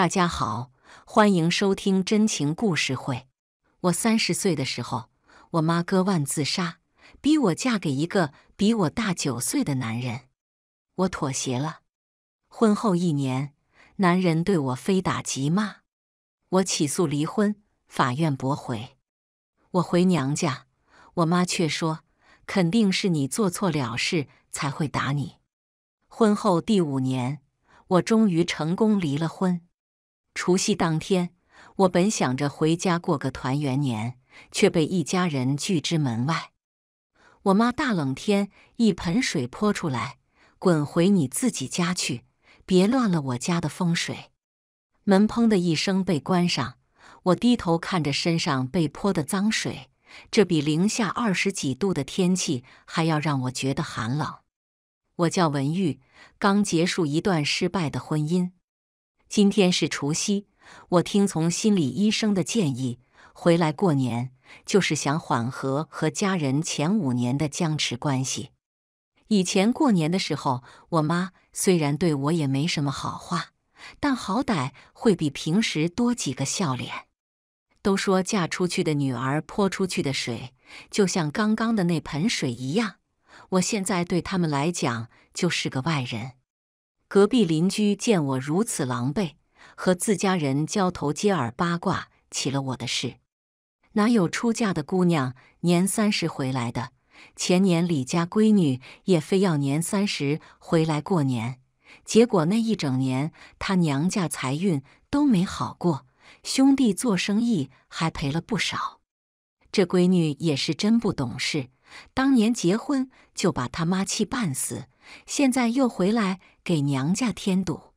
大家好，欢迎收听真情故事会。我三十岁的时候，我妈割腕自杀，逼我嫁给一个比我大九岁的男人。我妥协了。婚后一年，男人对我非打即骂。我起诉离婚，法院驳回。我回娘家，我妈却说：“肯定是你做错了事才会打你。”婚后第五年，我终于成功离了婚。除夕当天，我本想着回家过个团圆年，却被一家人拒之门外。我妈大冷天一盆水泼出来，滚回你自己家去，别乱了我家的风水。门砰的一声被关上，我低头看着身上被泼的脏水，这比零下二十几度的天气还要让我觉得寒冷。我叫文玉，刚结束一段失败的婚姻。今天是除夕，我听从心理医生的建议回来过年，就是想缓和和家人前五年的僵持关系。以前过年的时候，我妈虽然对我也没什么好话，但好歹会比平时多几个笑脸。都说嫁出去的女儿泼出去的水，就像刚刚的那盆水一样，我现在对他们来讲就是个外人。隔壁邻居见我如此狼狈，和自家人交头接耳八卦起了我的事。哪有出嫁的姑娘年三十回来的？前年李家闺女也非要年三十回来过年，结果那一整年她娘家财运都没好过，兄弟做生意还赔了不少。这闺女也是真不懂事，当年结婚就把她妈气半死。现在又回来给娘家添堵，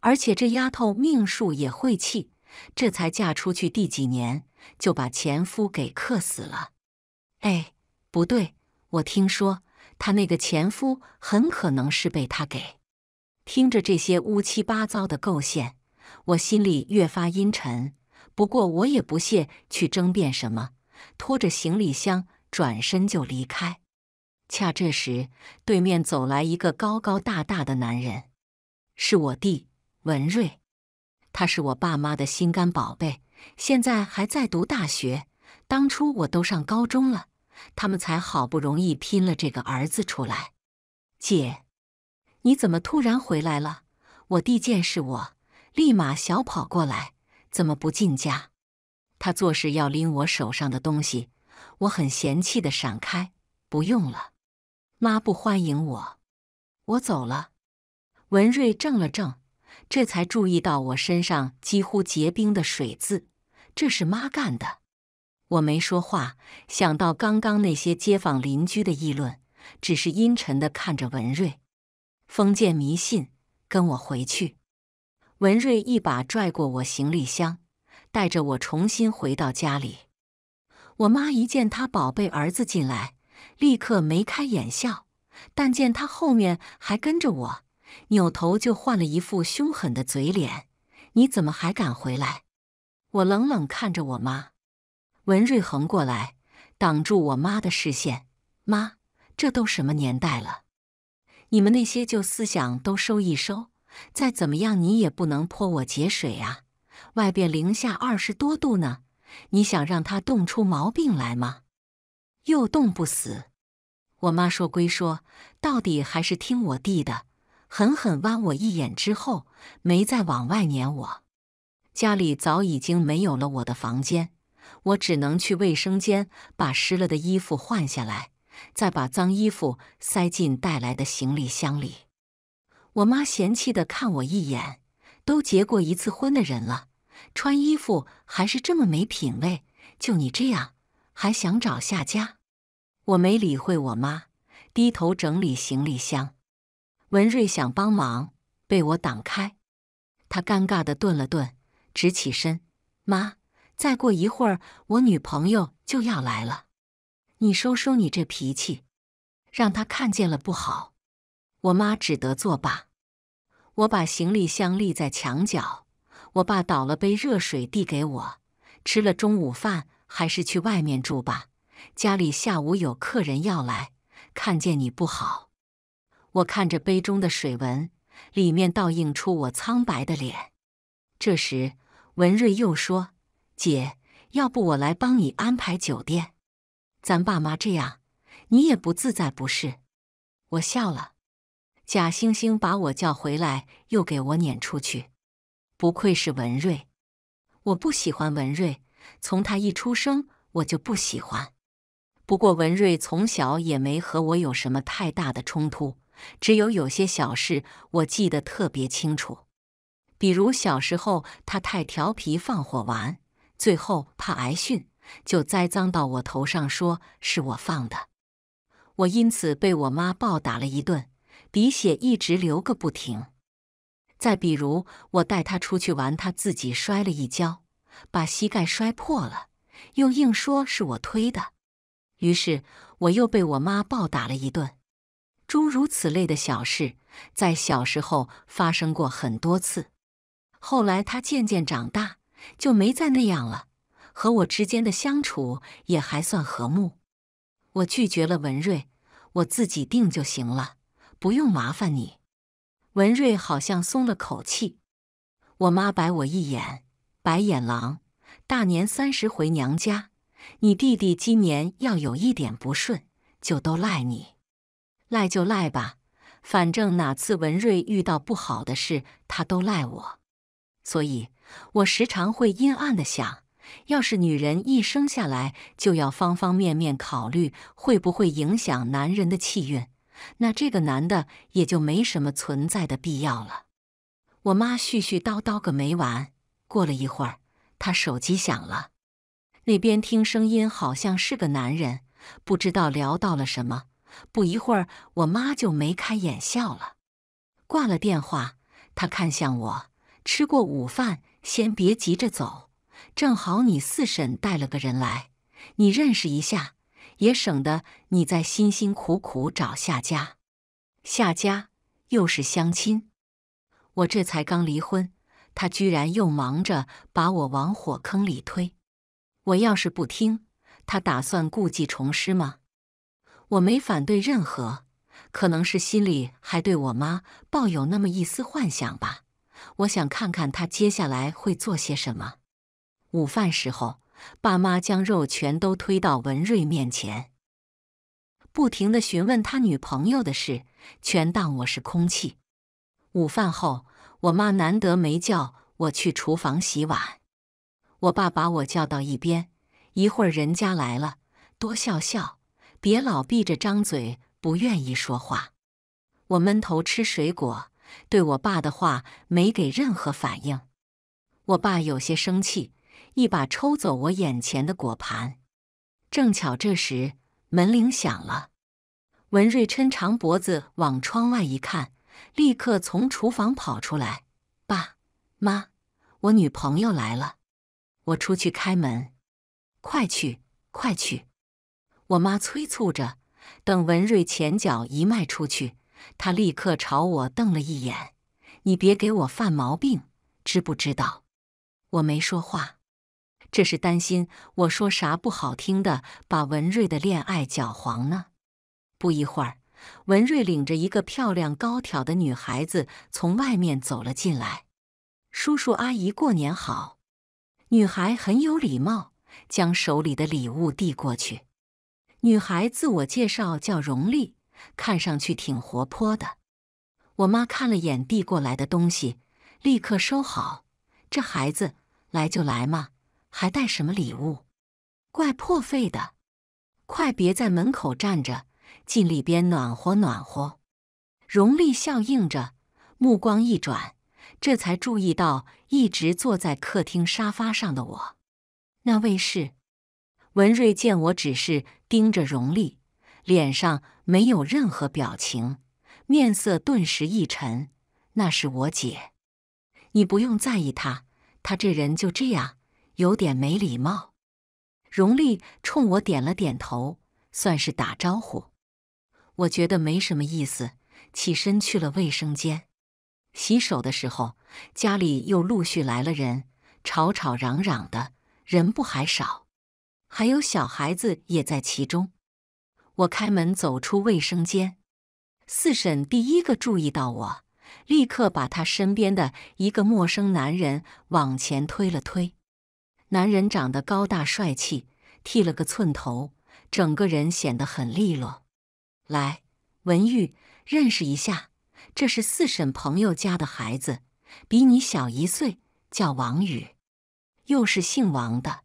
而且这丫头命数也晦气，这才嫁出去第几年就把前夫给克死了。哎，不对，我听说她那个前夫很可能是被她给……听着这些乌七八糟的构陷，我心里越发阴沉。不过我也不屑去争辩什么，拖着行李箱转身就离开。恰这时，对面走来一个高高大大的男人，是我弟文瑞，他是我爸妈的心肝宝贝，现在还在读大学。当初我都上高中了，他们才好不容易拼了这个儿子出来。姐，你怎么突然回来了？我弟见是我，立马小跑过来，怎么不进家？他做事要拎我手上的东西，我很嫌弃的闪开，不用了。妈不欢迎我，我走了。文瑞怔了怔，这才注意到我身上几乎结冰的水渍，这是妈干的。我没说话，想到刚刚那些街坊邻居的议论，只是阴沉的看着文瑞。封建迷信，跟我回去。文瑞一把拽过我行李箱，带着我重新回到家里。我妈一见他宝贝儿子进来。立刻眉开眼笑，但见他后面还跟着我，扭头就换了一副凶狠的嘴脸。你怎么还敢回来？我冷冷看着我妈。文瑞横过来，挡住我妈的视线。妈，这都什么年代了？你们那些旧思想都收一收。再怎么样，你也不能泼我节水啊。外边零下二十多度呢，你想让他冻出毛病来吗？又冻不死，我妈说归说，到底还是听我弟的，狠狠剜我一眼之后，没再往外撵我。家里早已经没有了我的房间，我只能去卫生间把湿了的衣服换下来，再把脏衣服塞进带来的行李箱里。我妈嫌弃的看我一眼，都结过一次婚的人了，穿衣服还是这么没品味，就你这样。还想找下家，我没理会我妈，低头整理行李箱。文瑞想帮忙，被我挡开，他尴尬的顿了顿，直起身：“妈，再过一会儿我女朋友就要来了，你收收你这脾气，让她看见了不好。”我妈只得作罢。我把行李箱立在墙角，我爸倒了杯热水递给我，吃了中午饭。还是去外面住吧，家里下午有客人要来，看见你不好。我看着杯中的水纹，里面倒映出我苍白的脸。这时，文瑞又说：“姐，要不我来帮你安排酒店？咱爸妈这样，你也不自在不是？”我笑了，假惺惺把我叫回来，又给我撵出去。不愧是文瑞，我不喜欢文瑞。从他一出生，我就不喜欢。不过文瑞从小也没和我有什么太大的冲突，只有有些小事我记得特别清楚。比如小时候他太调皮放火玩，最后怕挨训，就栽赃到我头上，说是我放的。我因此被我妈暴打了一顿，鼻血一直流个不停。再比如我带他出去玩，他自己摔了一跤。把膝盖摔破了，又硬说是我推的，于是我又被我妈暴打了一顿。诸如此类的小事，在小时候发生过很多次。后来他渐渐长大，就没再那样了，和我之间的相处也还算和睦。我拒绝了文瑞，我自己定就行了，不用麻烦你。文瑞好像松了口气。我妈白我一眼。白眼狼，大年三十回娘家，你弟弟今年要有一点不顺，就都赖你，赖就赖吧，反正哪次文瑞遇到不好的事，他都赖我，所以我时常会阴暗的想，要是女人一生下来就要方方面面考虑会不会影响男人的气运，那这个男的也就没什么存在的必要了。我妈絮絮叨叨个没完。过了一会儿，他手机响了，那边听声音好像是个男人，不知道聊到了什么。不一会儿，我妈就眉开眼笑了，挂了电话。她看向我，吃过午饭先别急着走，正好你四婶带了个人来，你认识一下，也省得你再辛辛苦苦找下家。下家又是相亲，我这才刚离婚。他居然又忙着把我往火坑里推，我要是不听，他打算故技重施吗？我没反对任何，可能是心里还对我妈抱有那么一丝幻想吧。我想看看他接下来会做些什么。午饭时候，爸妈将肉全都推到文瑞面前，不停的询问他女朋友的事，全当我是空气。午饭后。我妈难得没叫我去厨房洗碗，我爸把我叫到一边，一会儿人家来了，多笑笑，别老闭着张嘴，不愿意说话。我闷头吃水果，对我爸的话没给任何反应。我爸有些生气，一把抽走我眼前的果盘。正巧这时门铃响了，文瑞抻长脖子往窗外一看。立刻从厨房跑出来，爸、妈，我女朋友来了，我出去开门，快去快去！我妈催促着。等文瑞前脚一迈出去，他立刻朝我瞪了一眼：“你别给我犯毛病，知不知道？”我没说话，这是担心我说啥不好听的，把文瑞的恋爱搅黄呢。不一会儿。文瑞领着一个漂亮高挑的女孩子从外面走了进来。叔叔阿姨，过年好！女孩很有礼貌，将手里的礼物递过去。女孩自我介绍叫荣丽，看上去挺活泼的。我妈看了眼递过来的东西，立刻收好。这孩子来就来嘛，还带什么礼物？怪破费的！快别在门口站着。进里边暖和暖和，荣丽笑应着，目光一转，这才注意到一直坐在客厅沙发上的我。那位是文瑞。见我只是盯着荣丽，脸上没有任何表情，面色顿时一沉。那是我姐，你不用在意她，她这人就这样，有点没礼貌。荣丽冲我点了点头，算是打招呼。我觉得没什么意思，起身去了卫生间。洗手的时候，家里又陆续来了人，吵吵嚷嚷的，人不还少，还有小孩子也在其中。我开门走出卫生间，四婶第一个注意到我，立刻把她身边的一个陌生男人往前推了推。男人长得高大帅气，剃了个寸头，整个人显得很利落。来，文玉，认识一下，这是四婶朋友家的孩子，比你小一岁，叫王宇，又是姓王的。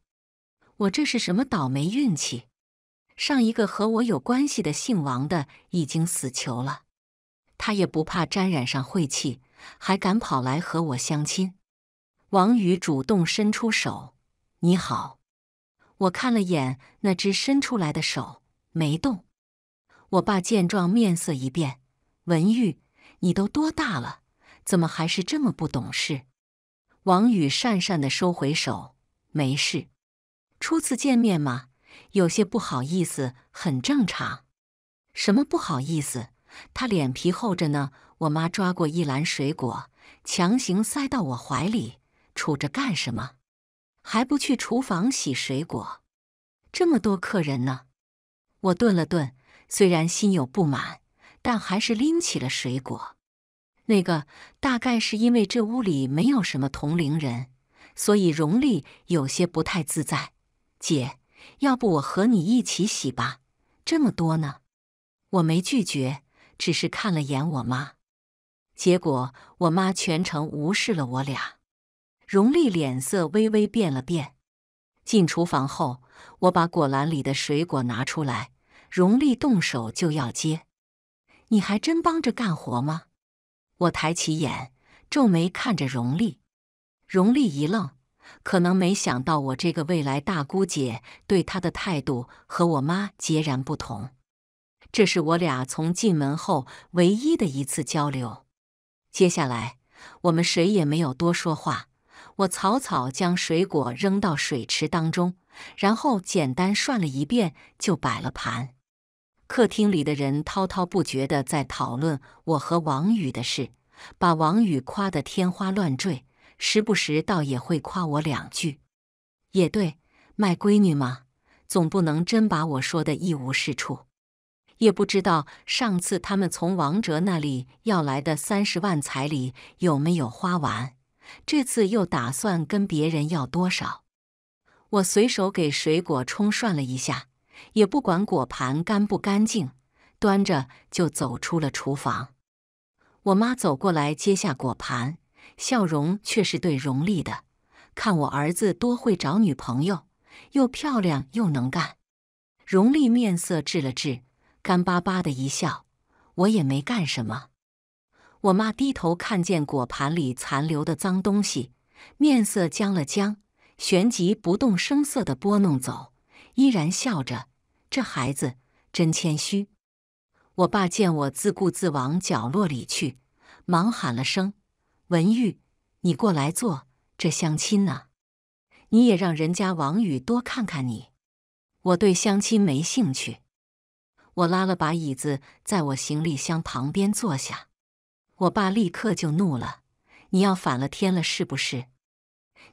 我这是什么倒霉运气？上一个和我有关系的姓王的已经死囚了，他也不怕沾染上晦气，还敢跑来和我相亲。王宇主动伸出手，你好。我看了眼那只伸出来的手，没动。我爸见状，面色一变：“文玉，你都多大了，怎么还是这么不懂事？”王宇讪讪的收回手：“没事，初次见面嘛，有些不好意思，很正常。”“什么不好意思？他脸皮厚着呢。”我妈抓过一篮水果，强行塞到我怀里：“杵着干什么？还不去厨房洗水果？这么多客人呢。”我顿了顿。虽然心有不满，但还是拎起了水果。那个大概是因为这屋里没有什么同龄人，所以荣丽有些不太自在。姐，要不我和你一起洗吧，这么多呢。我没拒绝，只是看了眼我妈。结果我妈全程无视了我俩。荣丽脸色微微变了变。进厨房后，我把果篮里的水果拿出来。荣丽动手就要接，你还真帮着干活吗？我抬起眼皱眉看着荣丽，荣丽一愣，可能没想到我这个未来大姑姐对她的态度和我妈截然不同。这是我俩从进门后唯一的一次交流。接下来我们谁也没有多说话。我草草将水果扔到水池当中，然后简单涮了一遍就摆了盘。客厅里的人滔滔不绝地在讨论我和王宇的事，把王宇夸得天花乱坠，时不时倒也会夸我两句。也对，卖闺女嘛，总不能真把我说的一无是处。也不知道上次他们从王哲那里要来的三十万彩礼有没有花完，这次又打算跟别人要多少？我随手给水果冲涮了一下。也不管果盘干不干净，端着就走出了厨房。我妈走过来接下果盘，笑容却是对荣丽的。看我儿子多会找女朋友，又漂亮又能干。荣丽面色滞了滞，干巴巴的一笑。我也没干什么。我妈低头看见果盘里残留的脏东西，面色僵了僵，旋即不动声色地拨弄走，依然笑着。这孩子真谦虚。我爸见我自顾自往角落里去，忙喊了声：“文玉，你过来坐。这相亲呢，你也让人家王宇多看看你。”我对相亲没兴趣。我拉了把椅子，在我行李箱旁边坐下。我爸立刻就怒了：“你要反了天了是不是？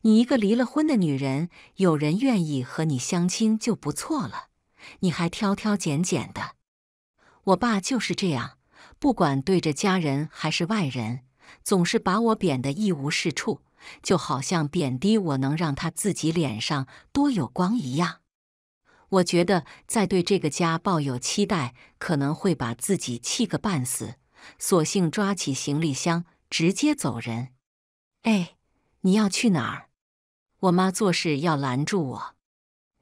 你一个离了婚的女人，有人愿意和你相亲就不错了。”你还挑挑拣拣的，我爸就是这样，不管对着家人还是外人，总是把我贬得一无是处，就好像贬低我能让他自己脸上多有光一样。我觉得再对这个家抱有期待，可能会把自己气个半死，索性抓起行李箱直接走人。哎，你要去哪儿？我妈做事要拦住我，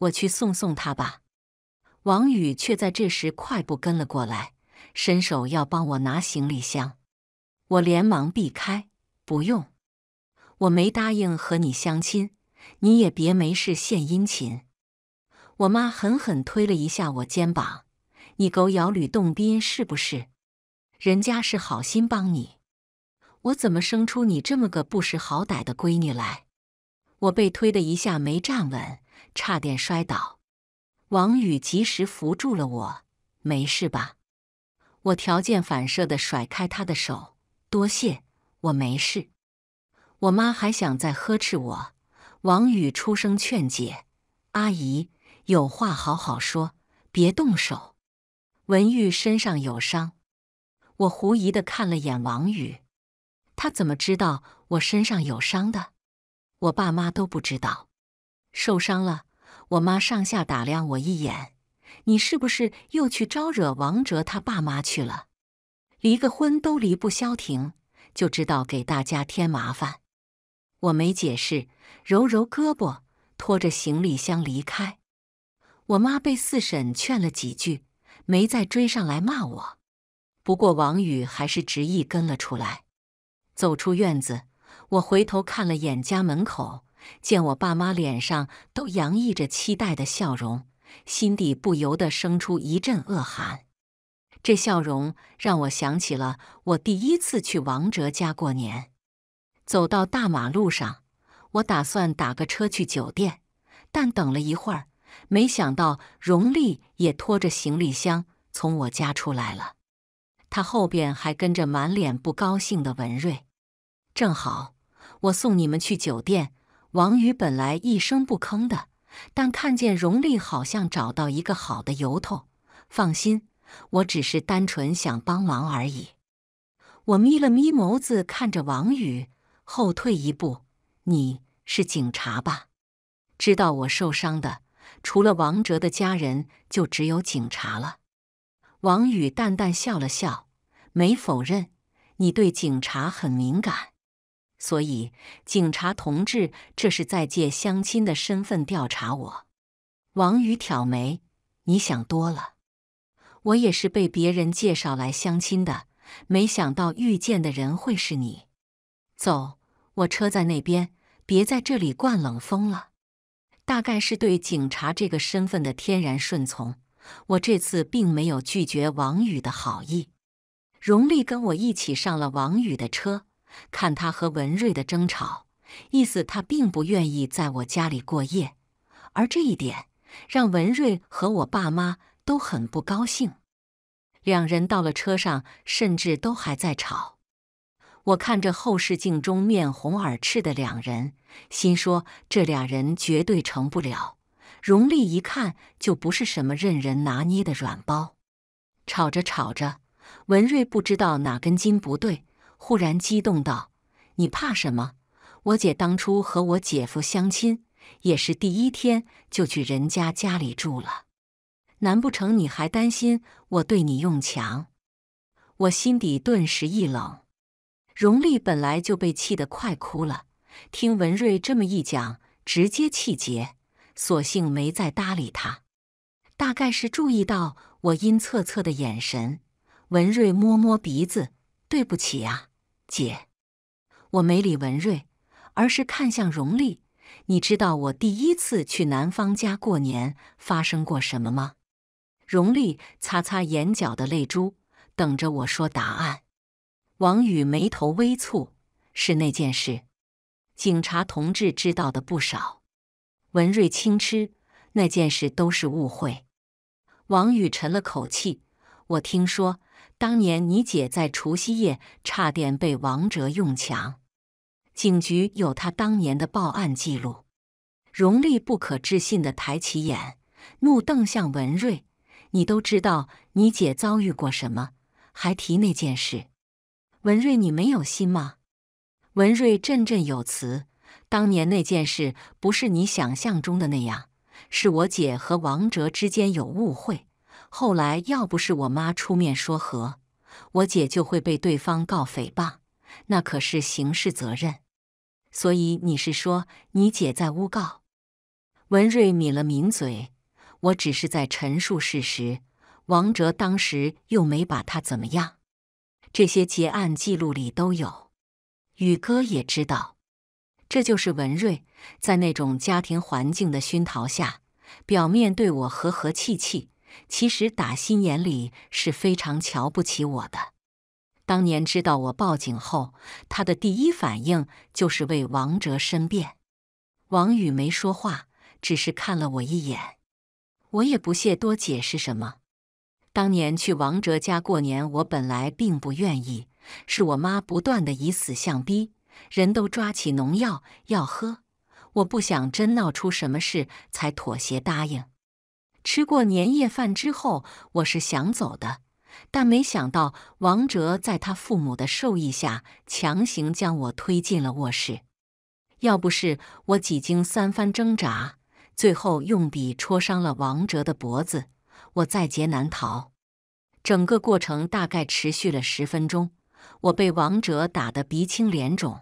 我去送送她吧。王宇却在这时快步跟了过来，伸手要帮我拿行李箱，我连忙避开，不用，我没答应和你相亲，你也别没事献殷勤。我妈狠狠推了一下我肩膀，你狗咬吕洞宾是不是？人家是好心帮你，我怎么生出你这么个不识好歹的闺女来？我被推的一下没站稳，差点摔倒。王宇及时扶住了我，没事吧？我条件反射的甩开他的手，多谢，我没事。我妈还想再呵斥我，王宇出声劝解：“阿姨，有话好好说，别动手。”文玉身上有伤，我狐疑的看了眼王宇，他怎么知道我身上有伤的？我爸妈都不知道，受伤了。我妈上下打量我一眼：“你是不是又去招惹王哲他爸妈去了？离个婚都离不消停，就知道给大家添麻烦。”我没解释，揉揉胳膊，拖着行李箱离开。我妈被四婶劝了几句，没再追上来骂我。不过王宇还是执意跟了出来。走出院子，我回头看了眼家门口。见我爸妈脸上都洋溢着期待的笑容，心底不由得生出一阵恶寒。这笑容让我想起了我第一次去王哲家过年。走到大马路上，我打算打个车去酒店，但等了一会儿，没想到荣丽也拖着行李箱从我家出来了。她后边还跟着满脸不高兴的文瑞。正好，我送你们去酒店。王宇本来一声不吭的，但看见荣丽好像找到一个好的由头。放心，我只是单纯想帮忙而已。我眯了眯眸子，看着王宇，后退一步：“你是警察吧？知道我受伤的，除了王哲的家人，就只有警察了。”王宇淡淡笑了笑，没否认。你对警察很敏感。所以，警察同志，这是在借相亲的身份调查我。王宇挑眉：“你想多了，我也是被别人介绍来相亲的，没想到遇见的人会是你。”走，我车在那边，别在这里灌冷风了。大概是对警察这个身份的天然顺从，我这次并没有拒绝王宇的好意。荣丽跟我一起上了王宇的车。看他和文瑞的争吵，意思他并不愿意在我家里过夜，而这一点让文瑞和我爸妈都很不高兴。两人到了车上，甚至都还在吵。我看着后视镜中面红耳赤的两人，心说这俩人绝对成不了。荣丽一看就不是什么任人拿捏的软包。吵着吵着，文瑞不知道哪根筋不对。忽然激动道：“你怕什么？我姐当初和我姐夫相亲，也是第一天就去人家家里住了。难不成你还担心我对你用强？”我心底顿时一冷。荣丽本来就被气得快哭了，听文瑞这么一讲，直接气结，索性没再搭理他。大概是注意到我阴恻恻的眼神，文瑞摸摸鼻子：“对不起啊。”姐，我没理文瑞，而是看向荣丽。你知道我第一次去男方家过年发生过什么吗？荣丽擦擦眼角的泪珠，等着我说答案。王宇眉头微蹙：“是那件事，警察同志知道的不少。”文瑞轻嗤：“那件事都是误会。”王宇沉了口气：“我听说。”当年你姐在除夕夜差点被王哲用强，警局有他当年的报案记录。荣丽不可置信的抬起眼，怒瞪向文瑞：“你都知道你姐遭遇过什么，还提那件事？文瑞，你没有心吗？”文瑞振振有词：“当年那件事不是你想象中的那样，是我姐和王哲之间有误会。”后来要不是我妈出面说和，我姐就会被对方告诽谤，那可是刑事责任。所以你是说你姐在诬告？文瑞抿了抿嘴，我只是在陈述事实。王哲当时又没把他怎么样，这些结案记录里都有。宇哥也知道，这就是文瑞在那种家庭环境的熏陶下，表面对我和和气气。其实打心眼里是非常瞧不起我的。当年知道我报警后，他的第一反应就是为王哲申辩。王宇没说话，只是看了我一眼。我也不屑多解释什么。当年去王哲家过年，我本来并不愿意，是我妈不断的以死相逼，人都抓起农药要喝，我不想真闹出什么事，才妥协答应。吃过年夜饭之后，我是想走的，但没想到王哲在他父母的授意下强行将我推进了卧室。要不是我几经三番挣扎，最后用笔戳伤了王哲的脖子，我在劫难逃。整个过程大概持续了十分钟，我被王哲打得鼻青脸肿，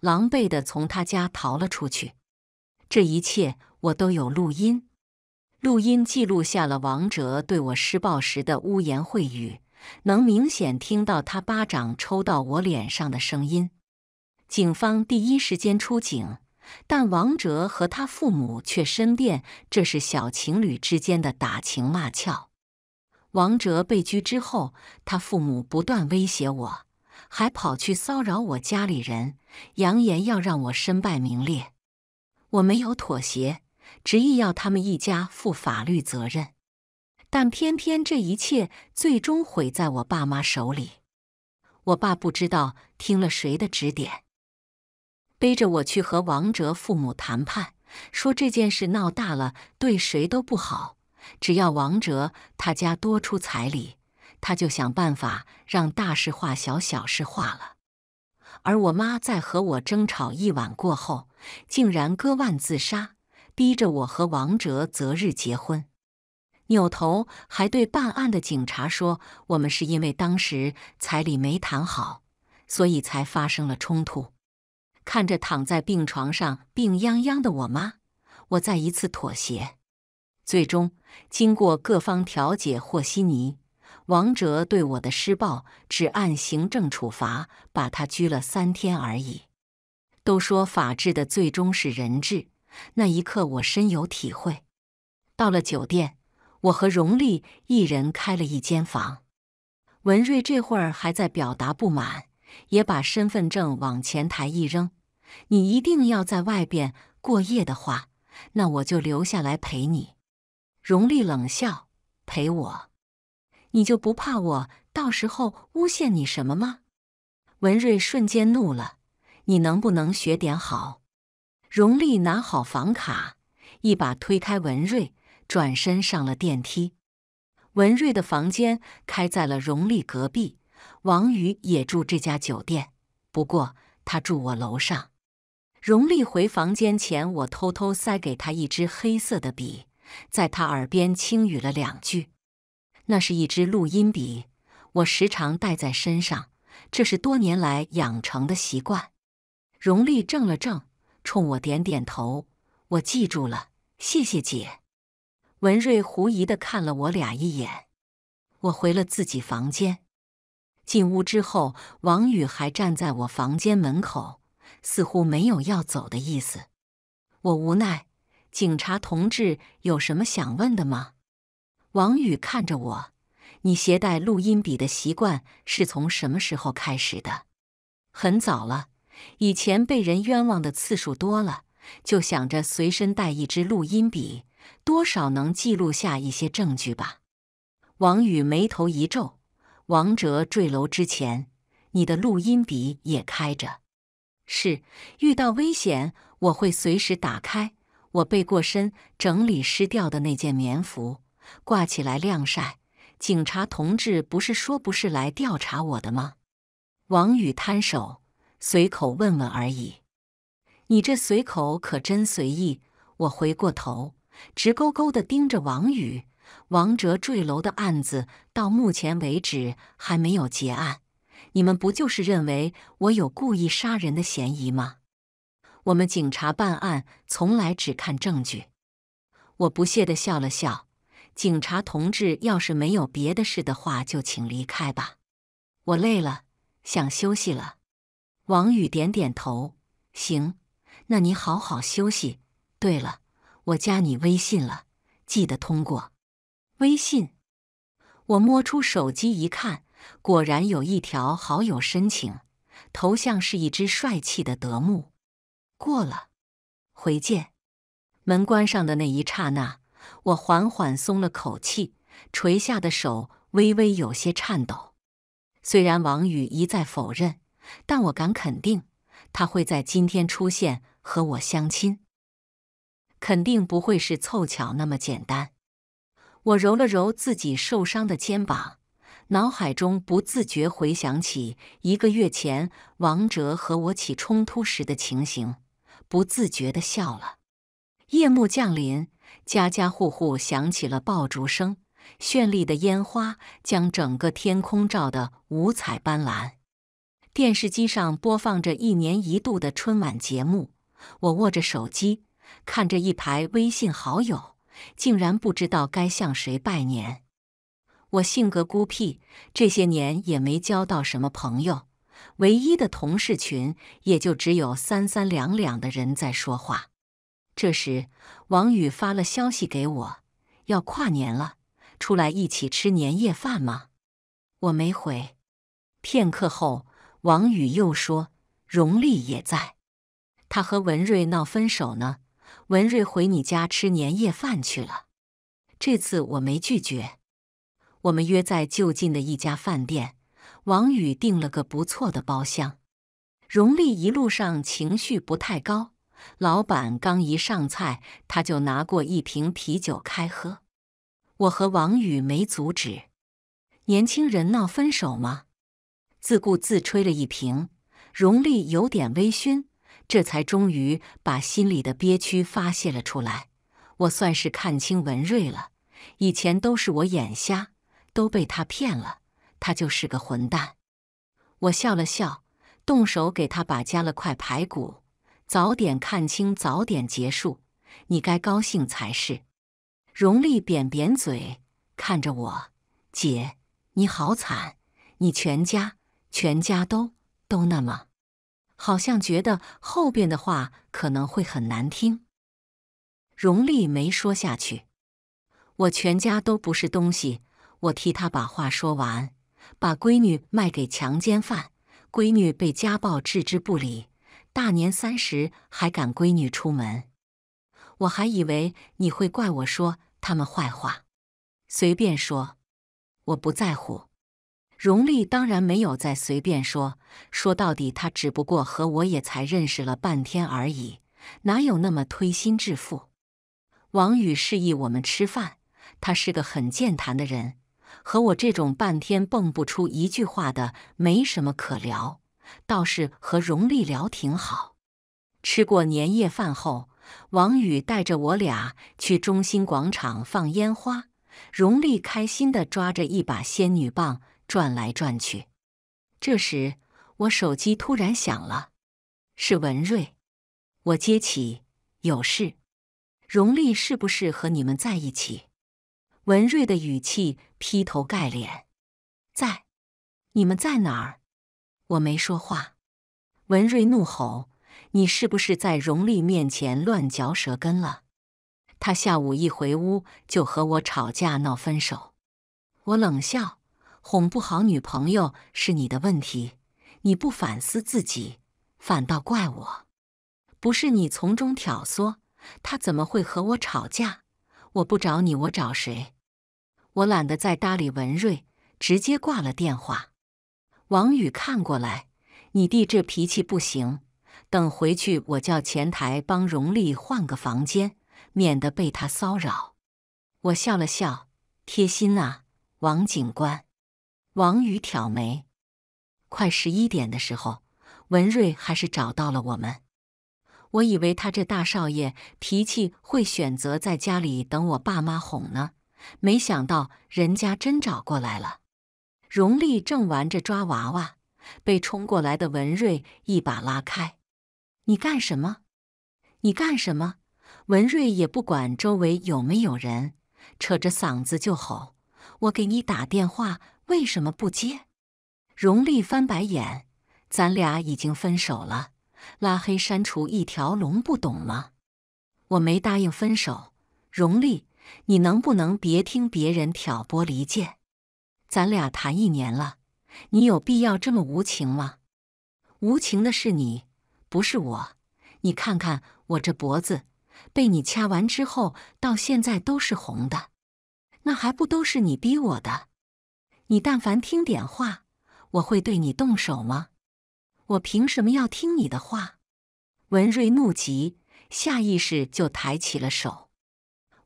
狼狈的从他家逃了出去。这一切我都有录音。录音记录下了王哲对我施暴时的污言秽语，能明显听到他巴掌抽到我脸上的声音。警方第一时间出警，但王哲和他父母却申辩这是小情侣之间的打情骂俏。王哲被拘之后，他父母不断威胁我，还跑去骚扰我家里人，扬言要让我身败名裂。我没有妥协。执意要他们一家负法律责任，但偏偏这一切最终毁在我爸妈手里。我爸不知道听了谁的指点，背着我去和王哲父母谈判，说这件事闹大了对谁都不好，只要王哲他家多出彩礼，他就想办法让大事化小，小事化了。而我妈在和我争吵一晚过后，竟然割腕自杀。逼着我和王哲择日结婚，扭头还对办案的警察说：“我们是因为当时彩礼没谈好，所以才发生了冲突。”看着躺在病床上病殃殃的我妈，我再一次妥协。最终，经过各方调解和稀泥，王哲对我的施暴只按行政处罚，把他拘了三天而已。都说法治的最终是人治。那一刻，我深有体会。到了酒店，我和荣丽一人开了一间房。文瑞这会儿还在表达不满，也把身份证往前台一扔：“你一定要在外边过夜的话，那我就留下来陪你。”荣丽冷笑：“陪我？你就不怕我到时候诬陷你什么吗？”文瑞瞬间怒了：“你能不能学点好？”荣丽拿好房卡，一把推开文瑞，转身上了电梯。文瑞的房间开在了荣丽隔壁，王宇也住这家酒店，不过他住我楼上。荣丽回房间前，我偷偷塞给他一支黑色的笔，在他耳边轻语了两句。那是一支录音笔，我时常带在身上，这是多年来养成的习惯。荣丽怔了怔。冲我点点头，我记住了，谢谢姐。文瑞狐疑的看了我俩一眼，我回了自己房间。进屋之后，王宇还站在我房间门口，似乎没有要走的意思。我无奈：“警察同志，有什么想问的吗？”王宇看着我：“你携带录音笔的习惯是从什么时候开始的？”“很早了。”以前被人冤枉的次数多了，就想着随身带一支录音笔，多少能记录下一些证据吧。王宇眉头一皱：“王哲坠楼之前，你的录音笔也开着？”“是，遇到危险我会随时打开。”我背过身整理湿掉的那件棉服，挂起来晾晒。警察同志不是说不是来调查我的吗？王宇摊手。随口问问而已，你这随口可真随意。我回过头，直勾勾地盯着王宇、王哲坠楼的案子，到目前为止还没有结案。你们不就是认为我有故意杀人的嫌疑吗？我们警察办案从来只看证据。我不屑地笑了笑。警察同志，要是没有别的事的话，就请离开吧。我累了，想休息了。王宇点点头，行，那你好好休息。对了，我加你微信了，记得通过。微信，我摸出手机一看，果然有一条好友申请，头像是一只帅气的德牧。过了，回见。门关上的那一刹那，我缓缓松了口气，垂下的手微微有些颤抖。虽然王宇一再否认。但我敢肯定，他会在今天出现和我相亲，肯定不会是凑巧那么简单。我揉了揉自己受伤的肩膀，脑海中不自觉回想起一个月前王哲和我起冲突时的情形，不自觉的笑了。夜幕降临，家家户户响起了爆竹声，绚丽的烟花将整个天空照得五彩斑斓。电视机上播放着一年一度的春晚节目，我握着手机，看着一排微信好友，竟然不知道该向谁拜年。我性格孤僻，这些年也没交到什么朋友，唯一的同事群也就只有三三两两的人在说话。这时，王宇发了消息给我，要跨年了，出来一起吃年夜饭吗？我没回。片刻后。王宇又说：“荣丽也在，他和文瑞闹分手呢。文瑞回你家吃年夜饭去了。这次我没拒绝，我们约在就近的一家饭店。王宇订了个不错的包厢。荣丽一路上情绪不太高，老板刚一上菜，他就拿过一瓶啤酒开喝。我和王宇没阻止。年轻人闹分手吗？”自顾自吹了一瓶，荣丽有点微醺，这才终于把心里的憋屈发泄了出来。我算是看清文瑞了，以前都是我眼瞎，都被他骗了，他就是个混蛋。我笑了笑，动手给他把夹了块排骨。早点看清，早点结束，你该高兴才是。荣丽扁扁嘴，看着我，姐，你好惨，你全家。全家都都那么，好像觉得后边的话可能会很难听。荣丽没说下去。我全家都不是东西。我替她把话说完：把闺女卖给强奸犯，闺女被家暴置之不理，大年三十还赶闺女出门。我还以为你会怪我说他们坏话，随便说，我不在乎。荣丽当然没有再随便说。说到底，她只不过和我也才认识了半天而已，哪有那么推心置腹？王宇示意我们吃饭。他是个很健谈的人，和我这种半天蹦不出一句话的没什么可聊，倒是和荣丽聊挺好。吃过年夜饭后，王宇带着我俩去中心广场放烟花。荣丽开心地抓着一把仙女棒。转来转去，这时我手机突然响了，是文瑞。我接起，有事？荣丽是不是和你们在一起？文瑞的语气劈头盖脸：“在，你们在哪儿？”我没说话。文瑞怒吼：“你是不是在荣丽面前乱嚼舌根了？他下午一回屋就和我吵架闹分手。”我冷笑。哄不好女朋友是你的问题，你不反思自己，反倒怪我。不是你从中挑唆，她怎么会和我吵架？我不找你，我找谁？我懒得再搭理文瑞，直接挂了电话。王宇看过来，你弟这脾气不行。等回去，我叫前台帮荣丽换个房间，免得被他骚扰。我笑了笑，贴心啊，王警官。王宇挑眉，快十一点的时候，文瑞还是找到了我们。我以为他这大少爷脾气会选择在家里等我爸妈哄呢，没想到人家真找过来了。荣丽正玩着抓娃娃，被冲过来的文瑞一把拉开：“你干什么？你干什么？”文瑞也不管周围有没有人，扯着嗓子就吼：“我给你打电话！”为什么不接？荣丽翻白眼，咱俩已经分手了，拉黑删除一条龙，不懂吗？我没答应分手，荣丽，你能不能别听别人挑拨离间？咱俩谈一年了，你有必要这么无情吗？无情的是你，不是我。你看看我这脖子，被你掐完之后到现在都是红的，那还不都是你逼我的？你但凡听点话，我会对你动手吗？我凭什么要听你的话？文瑞怒极，下意识就抬起了手。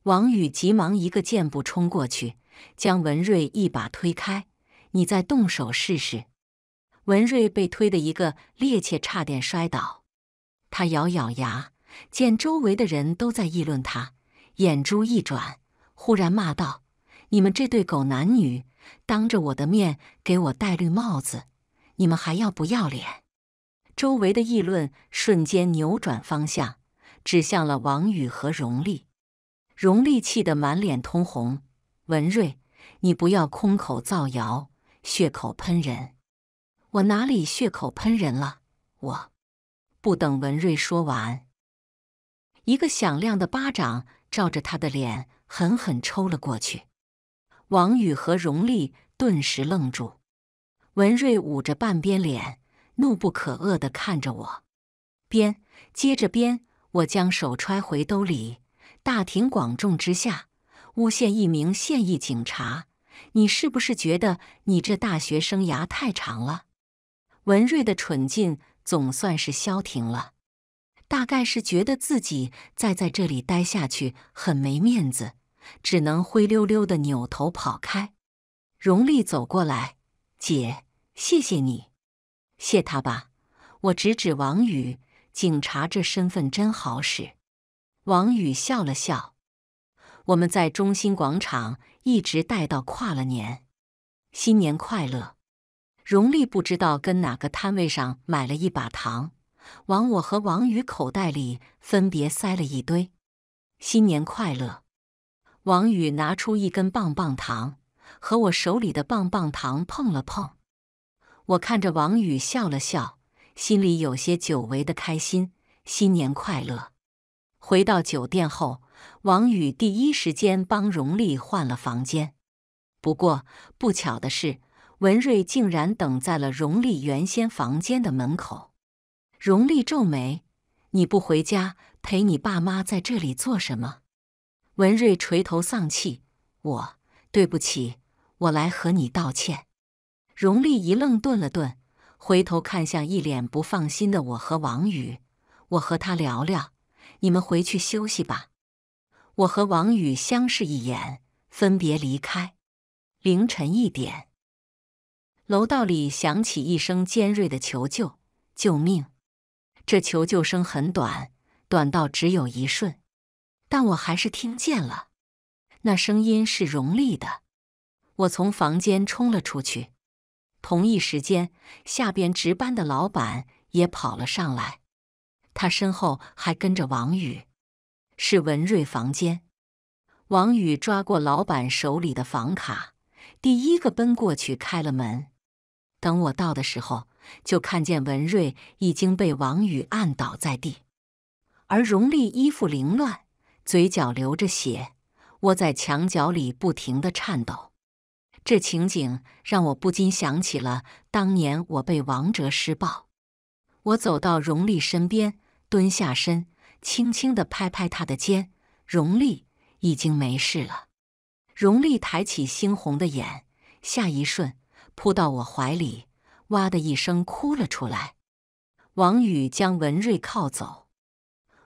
王宇急忙一个箭步冲过去，将文瑞一把推开。你再动手试试！文瑞被推的一个趔趄，差点摔倒。他咬咬牙，见周围的人都在议论他，眼珠一转，忽然骂道：“你们这对狗男女！”当着我的面给我戴绿帽子，你们还要不要脸？周围的议论瞬间扭转方向，指向了王宇和荣丽。荣丽气得满脸通红。文瑞，你不要空口造谣，血口喷人！我哪里血口喷人了？我不等文瑞说完，一个响亮的巴掌照着他的脸狠狠抽了过去。王宇和荣丽顿时愣住，文瑞捂着半边脸，怒不可遏地看着我。编接着编，我将手揣回兜里。大庭广众之下诬陷一名现役警察，你是不是觉得你这大学生涯太长了？文瑞的蠢劲总算是消停了，大概是觉得自己再在这里待下去很没面子。只能灰溜溜的扭头跑开。荣丽走过来：“姐，谢谢你，谢他吧。”我指指王宇：“警察这身份真好使。”王宇笑了笑：“我们在中心广场一直待到跨了年，新年快乐。”荣丽不知道跟哪个摊位上买了一把糖，往我和王宇口袋里分别塞了一堆：“新年快乐。”王宇拿出一根棒棒糖，和我手里的棒棒糖碰了碰。我看着王宇笑了笑，心里有些久违的开心。新年快乐！回到酒店后，王宇第一时间帮荣丽换了房间。不过不巧的是，文瑞竟然等在了荣丽原先房间的门口。荣丽皱眉：“你不回家陪你爸妈，在这里做什么？”文瑞垂头丧气：“我对不起，我来和你道歉。”荣丽一愣，顿了顿，回头看向一脸不放心的我和王宇：“我和他聊聊，你们回去休息吧。”我和王宇相视一眼，分别离开。凌晨一点，楼道里响起一声尖锐的求救：“救命！”这求救声很短，短到只有一瞬。但我还是听见了，那声音是荣丽的。我从房间冲了出去，同一时间，下边值班的老板也跑了上来，他身后还跟着王宇。是文瑞房间，王宇抓过老板手里的房卡，第一个奔过去开了门。等我到的时候，就看见文瑞已经被王宇按倒在地，而荣丽衣服凌乱。嘴角流着血，窝在墙角里不停的颤抖。这情景让我不禁想起了当年我被王哲施暴。我走到荣丽身边，蹲下身，轻轻的拍拍她的肩。荣丽已经没事了。荣丽抬起猩红的眼，下一瞬扑到我怀里，哇的一声哭了出来。王宇将文瑞铐走，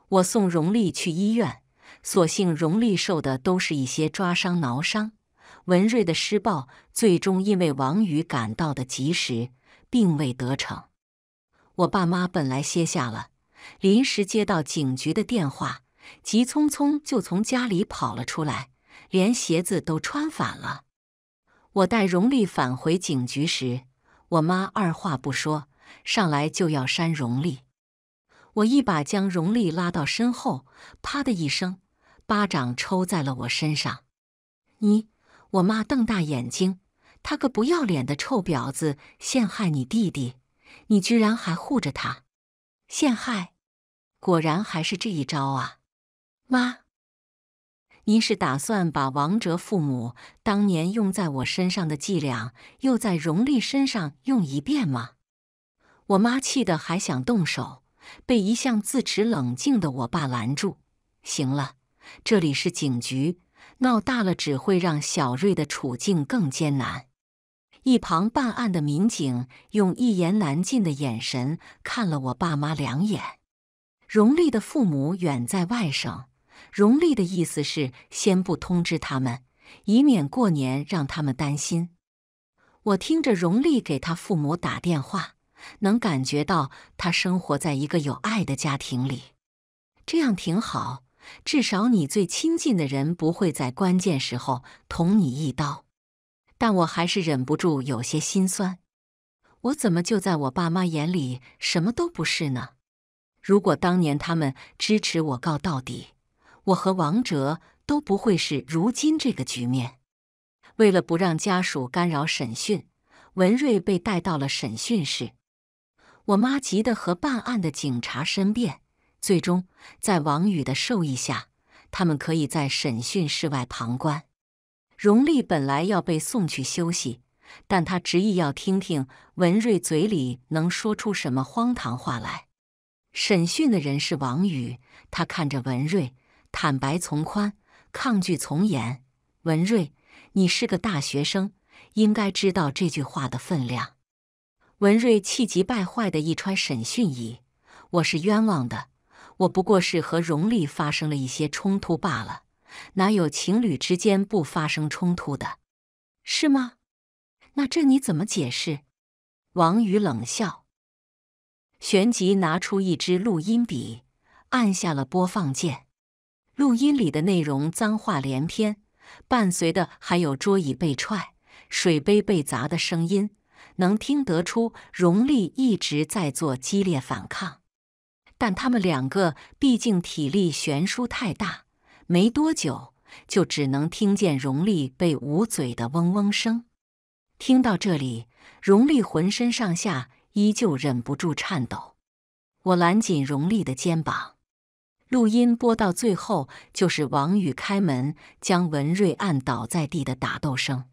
我送荣丽去医院。所幸荣丽受的都是一些抓伤、挠伤。文瑞的施暴最终因为王宇赶到的及时，并未得逞。我爸妈本来歇下了，临时接到警局的电话，急匆匆就从家里跑了出来，连鞋子都穿反了。我带荣丽返回警局时，我妈二话不说，上来就要扇荣丽，我一把将荣丽拉到身后，啪的一声。巴掌抽在了我身上，你我妈瞪大眼睛，她个不要脸的臭婊子，陷害你弟弟，你居然还护着她，陷害，果然还是这一招啊！妈，您是打算把王哲父母当年用在我身上的伎俩，又在荣丽身上用一遍吗？我妈气得还想动手，被一向自持冷静的我爸拦住。行了。这里是警局，闹大了只会让小瑞的处境更艰难。一旁办案的民警用一言难尽的眼神看了我爸妈两眼。荣丽的父母远在外省，荣丽的意思是先不通知他们，以免过年让他们担心。我听着荣丽给她父母打电话，能感觉到她生活在一个有爱的家庭里，这样挺好。至少你最亲近的人不会在关键时候捅你一刀，但我还是忍不住有些心酸。我怎么就在我爸妈眼里什么都不是呢？如果当年他们支持我告到底，我和王哲都不会是如今这个局面。为了不让家属干扰审讯，文瑞被带到了审讯室。我妈急得和办案的警察申辩。最终，在王宇的授意下，他们可以在审讯室外旁观。荣丽本来要被送去休息，但他执意要听听文瑞嘴里能说出什么荒唐话来。审讯的人是王宇，他看着文瑞：“坦白从宽，抗拒从严。”文瑞，你是个大学生，应该知道这句话的分量。文瑞气急败坏的一穿审讯椅：“我是冤枉的！”我不过是和荣丽发生了一些冲突罢了，哪有情侣之间不发生冲突的，是吗？那这你怎么解释？王宇冷笑，旋即拿出一支录音笔，按下了播放键。录音里的内容脏话连篇，伴随的还有桌椅被踹、水杯被砸的声音，能听得出荣丽一直在做激烈反抗。但他们两个毕竟体力悬殊太大，没多久就只能听见荣丽被捂嘴的嗡嗡声。听到这里，荣丽浑身上下依旧忍不住颤抖。我揽紧荣丽的肩膀。录音播到最后，就是王宇开门将文瑞按倒在地的打斗声。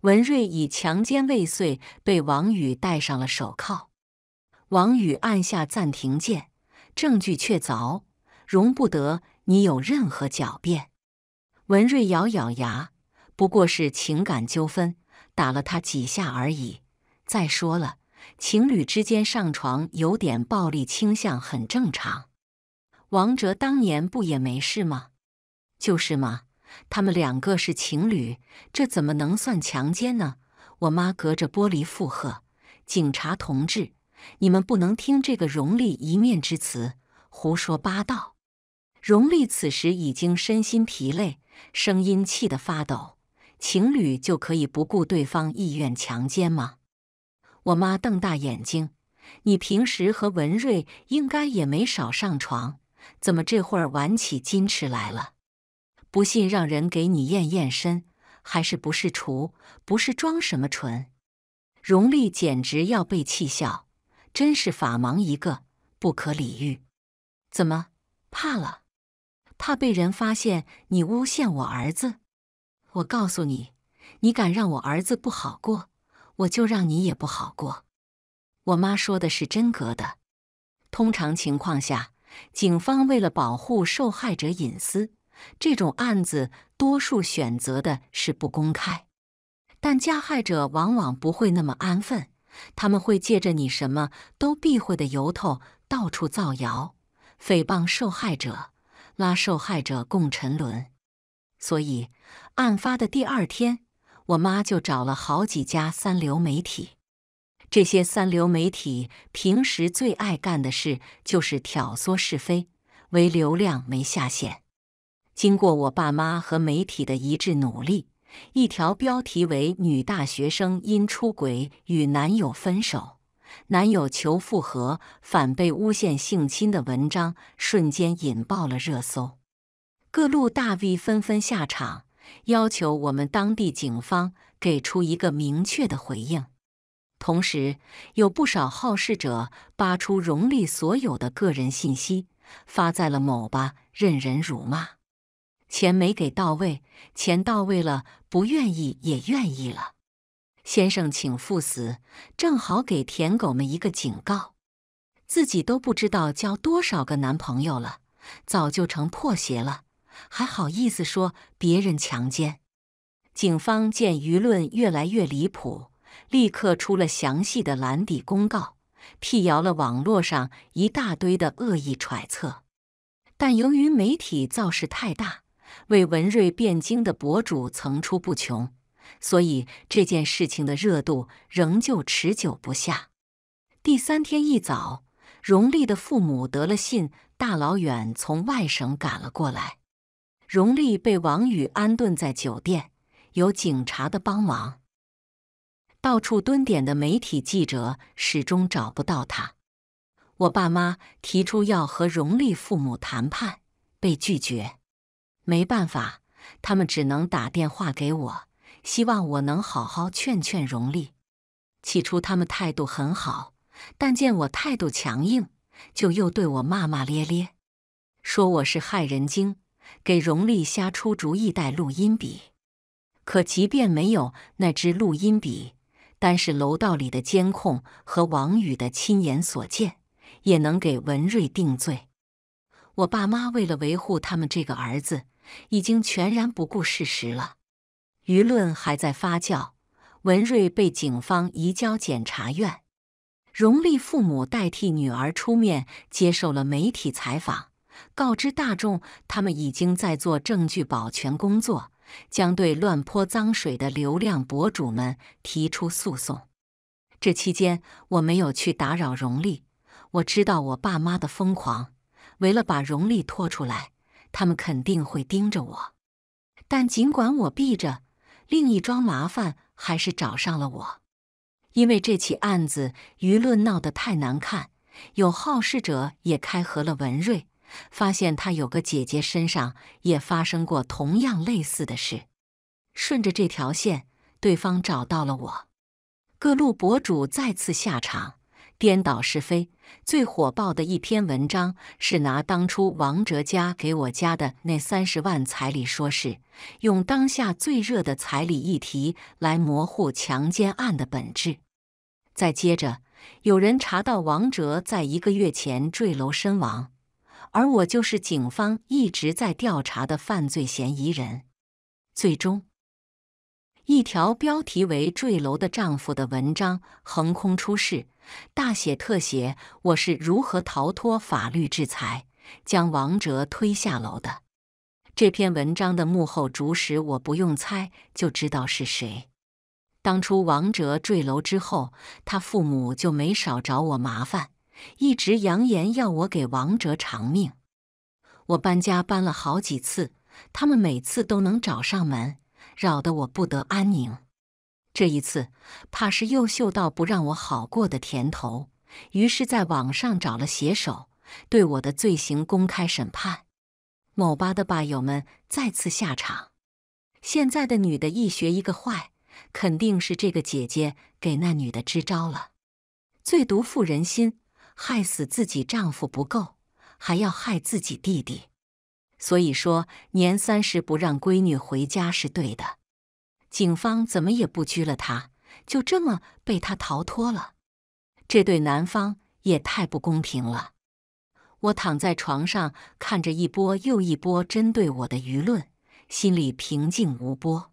文瑞以强奸未遂被王宇戴上了手铐。王宇按下暂停键。证据确凿，容不得你有任何狡辩。文瑞咬咬牙，不过是情感纠纷，打了他几下而已。再说了，情侣之间上床有点暴力倾向很正常。王哲当年不也没事吗？就是嘛，他们两个是情侣，这怎么能算强奸呢？我妈隔着玻璃附和：“警察同志。”你们不能听这个荣丽一面之词，胡说八道。荣丽此时已经身心疲累，声音气得发抖。情侣就可以不顾对方意愿强奸吗？我妈瞪大眼睛：“你平时和文瑞应该也没少上床，怎么这会儿玩起矜持来了？不信，让人给你验验身，还是不是处，不是装什么纯？”荣丽简直要被气笑。真是法盲一个，不可理喻！怎么怕了？怕被人发现你诬陷我儿子？我告诉你，你敢让我儿子不好过，我就让你也不好过。我妈说的是真格的。通常情况下，警方为了保护受害者隐私，这种案子多数选择的是不公开，但加害者往往不会那么安分。他们会借着你什么都避讳的由头，到处造谣、诽谤受害者，拉受害者共沉沦。所以，案发的第二天，我妈就找了好几家三流媒体。这些三流媒体平时最爱干的事就是挑唆是非，为流量没下限。经过我爸妈和媒体的一致努力。一条标题为“女大学生因出轨与男友分手，男友求复合反被诬陷性侵”的文章瞬间引爆了热搜，各路大 V 纷纷下场，要求我们当地警方给出一个明确的回应。同时，有不少好事者扒出荣丽所有的个人信息，发在了某吧，任人辱骂。钱没给到位，钱到位了。不愿意也愿意了，先生，请赴死，正好给舔狗们一个警告。自己都不知道交多少个男朋友了，早就成破鞋了，还好意思说别人强奸？警方见舆论越来越离谱，立刻出了详细的蓝底公告，辟谣了网络上一大堆的恶意揣测。但由于媒体造势太大。为文瑞辩经的博主层出不穷，所以这件事情的热度仍旧持久不下。第三天一早，荣丽的父母得了信，大老远从外省赶了过来。荣丽被王宇安顿在酒店，有警察的帮忙，到处蹲点的媒体记者始终找不到他。我爸妈提出要和荣丽父母谈判，被拒绝。没办法，他们只能打电话给我，希望我能好好劝劝荣丽。起初他们态度很好，但见我态度强硬，就又对我骂骂咧咧，说我是害人精，给荣丽瞎出主意带录音笔。可即便没有那支录音笔，单是楼道里的监控和王宇的亲眼所见，也能给文瑞定罪。我爸妈为了维护他们这个儿子。已经全然不顾事实了，舆论还在发酵。文瑞被警方移交检察院，荣利父母代替女儿出面接受了媒体采访，告知大众他们已经在做证据保全工作，将对乱泼脏水的流量博主们提出诉讼。这期间我没有去打扰荣利，我知道我爸妈的疯狂，为了把荣利拖出来。他们肯定会盯着我，但尽管我避着，另一桩麻烦还是找上了我。因为这起案子舆论闹得太难看，有好事者也开合了文瑞，发现他有个姐姐身上也发生过同样类似的事。顺着这条线，对方找到了我，各路博主再次下场。颠倒是非，最火爆的一篇文章是拿当初王哲家给我家的那三十万彩礼说事，用当下最热的彩礼议题来模糊强奸案的本质。再接着，有人查到王哲在一个月前坠楼身亡，而我就是警方一直在调查的犯罪嫌疑人。最终。一条标题为“坠楼的丈夫”的文章横空出世，大写特写我是如何逃脱法律制裁，将王哲推下楼的。这篇文章的幕后主使，我不用猜就知道是谁。当初王哲坠楼之后，他父母就没少找我麻烦，一直扬言要我给王哲偿命。我搬家搬了好几次，他们每次都能找上门。扰得我不得安宁，这一次怕是又嗅到不让我好过的甜头，于是在网上找了写手，对我的罪行公开审判。某吧的吧友们再次下场。现在的女的一学一个坏，肯定是这个姐姐给那女的支招了。最毒妇人心，害死自己丈夫不够，还要害自己弟弟。所以说，年三十不让闺女回家是对的。警方怎么也不拘了她，就这么被她逃脱了，这对男方也太不公平了。我躺在床上，看着一波又一波针对我的舆论，心里平静无波。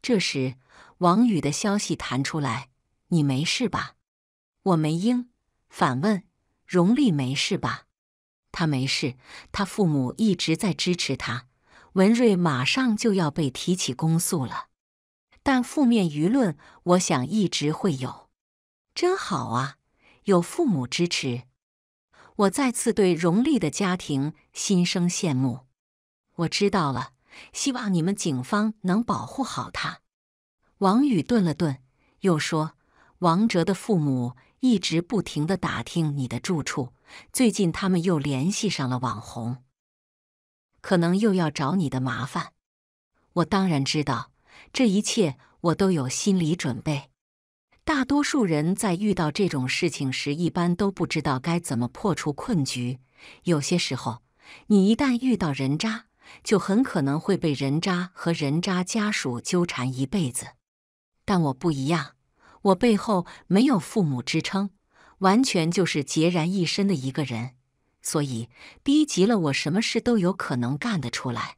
这时，王宇的消息弹出来：“你没事吧？”我没应，反问：“荣丽没事吧？”他没事，他父母一直在支持他。文瑞马上就要被提起公诉了，但负面舆论，我想一直会有。真好啊，有父母支持，我再次对荣丽的家庭心生羡慕。我知道了，希望你们警方能保护好他。王宇顿了顿，又说：“王哲的父母一直不停的打听你的住处。”最近他们又联系上了网红，可能又要找你的麻烦。我当然知道这一切，我都有心理准备。大多数人在遇到这种事情时，一般都不知道该怎么破除困局。有些时候，你一旦遇到人渣，就很可能会被人渣和人渣家属纠缠一辈子。但我不一样，我背后没有父母支撑。完全就是孑然一身的一个人，所以逼急了我，什么事都有可能干得出来。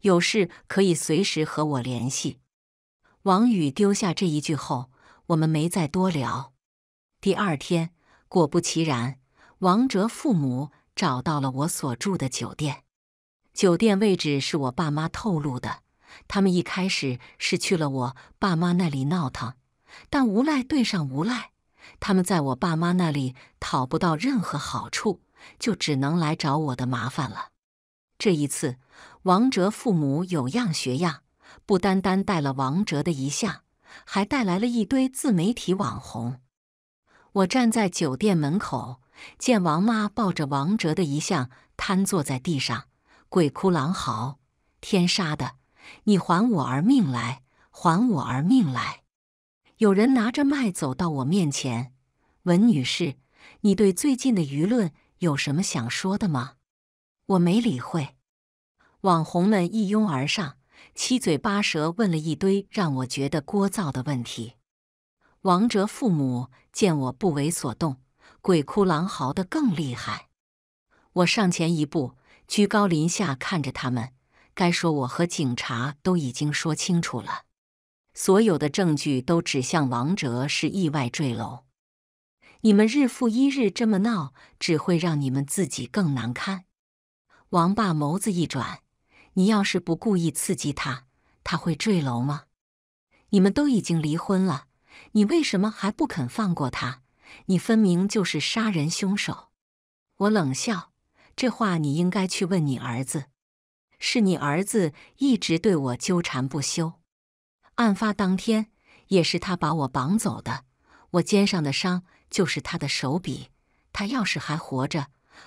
有事可以随时和我联系。王宇丢下这一句后，我们没再多聊。第二天，果不其然，王哲父母找到了我所住的酒店。酒店位置是我爸妈透露的。他们一开始是去了我爸妈那里闹腾，但无赖对上无赖。他们在我爸妈那里讨不到任何好处，就只能来找我的麻烦了。这一次，王哲父母有样学样，不单单带了王哲的遗像，还带来了一堆自媒体网红。我站在酒店门口，见王妈抱着王哲的遗像瘫坐在地上，鬼哭狼嚎：“天杀的，你还我儿命来，还我儿命来！”有人拿着麦走到我面前，文女士，你对最近的舆论有什么想说的吗？我没理会。网红们一拥而上，七嘴八舌问了一堆让我觉得聒噪的问题。王哲父母见我不为所动，鬼哭狼嚎的更厉害。我上前一步，居高临下看着他们，该说我和警察都已经说清楚了。所有的证据都指向王哲是意外坠楼。你们日复一日这么闹，只会让你们自己更难堪。王爸眸子一转：“你要是不故意刺激他，他会坠楼吗？你们都已经离婚了，你为什么还不肯放过他？你分明就是杀人凶手。”我冷笑：“这话你应该去问你儿子。是你儿子一直对我纠缠不休。”案发当天，也是他把我绑走的。我肩上的伤就是他的手笔。他要是还活着，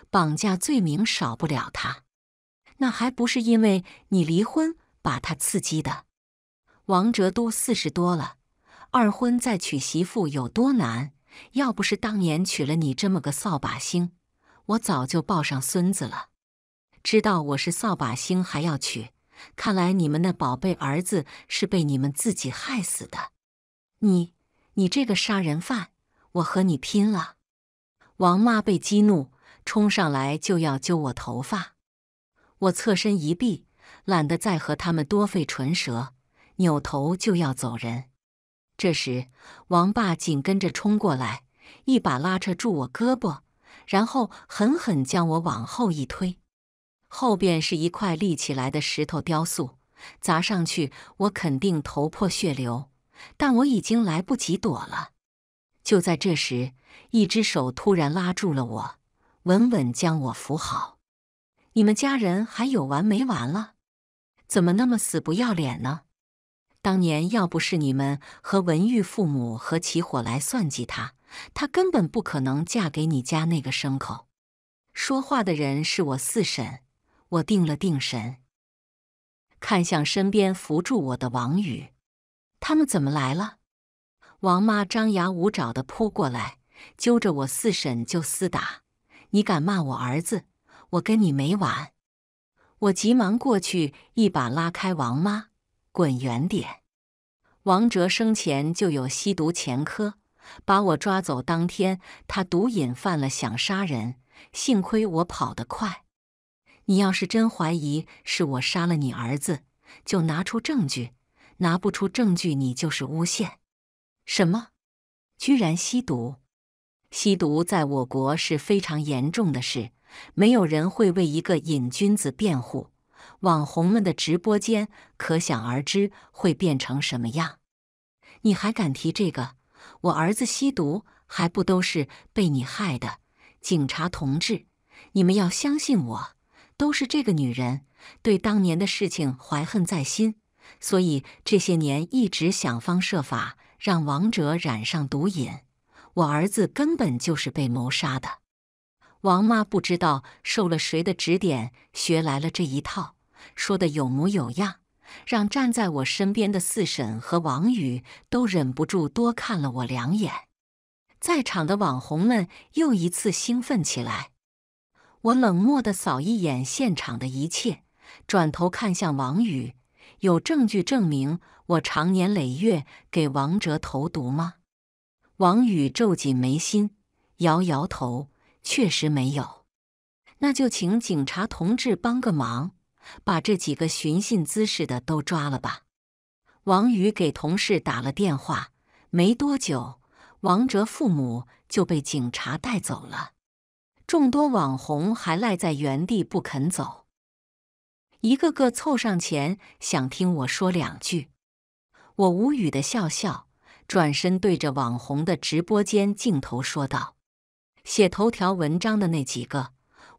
绑架罪名少不了他。那还不是因为你离婚把他刺激的？王哲都四十多了，二婚再娶媳妇有多难？要不是当年娶了你这么个扫把星，我早就抱上孙子了。知道我是扫把星还要娶？看来你们那宝贝儿子是被你们自己害死的，你，你这个杀人犯，我和你拼了！王妈被激怒，冲上来就要揪我头发，我侧身一避，懒得再和他们多费唇舌，扭头就要走人。这时，王爸紧跟着冲过来，一把拉扯住我胳膊，然后狠狠将我往后一推。后边是一块立起来的石头雕塑，砸上去我肯定头破血流，但我已经来不及躲了。就在这时，一只手突然拉住了我，稳稳将我扶好。你们家人还有完没完了？怎么那么死不要脸呢？当年要不是你们和文玉父母合起伙来算计他，他根本不可能嫁给你家那个牲口。说话的人是我四婶。我定了定神，看向身边扶住我的王宇，他们怎么来了？王妈张牙舞爪的扑过来，揪着我四婶就厮打。你敢骂我儿子，我跟你没完！我急忙过去，一把拉开王妈，滚远点。王哲生前就有吸毒前科，把我抓走当天，他毒瘾犯了，想杀人，幸亏我跑得快。你要是真怀疑是我杀了你儿子，就拿出证据；拿不出证据，你就是诬陷。什么？居然吸毒？吸毒在我国是非常严重的事，没有人会为一个瘾君子辩护。网红们的直播间，可想而知会变成什么样。你还敢提这个？我儿子吸毒还不都是被你害的？警察同志，你们要相信我。都是这个女人对当年的事情怀恨在心，所以这些年一直想方设法让王哲染上毒瘾。我儿子根本就是被谋杀的。王妈不知道受了谁的指点，学来了这一套，说的有模有样，让站在我身边的四婶和王宇都忍不住多看了我两眼。在场的网红们又一次兴奋起来。我冷漠的扫一眼现场的一切，转头看向王宇：“有证据证明我长年累月给王哲投毒吗？”王宇皱紧眉心，摇摇头：“确实没有。”“那就请警察同志帮个忙，把这几个寻衅滋事的都抓了吧。”王宇给同事打了电话，没多久，王哲父母就被警察带走了。众多网红还赖在原地不肯走，一个个凑上前想听我说两句。我无语的笑笑，转身对着网红的直播间镜头说道：“写头条文章的那几个，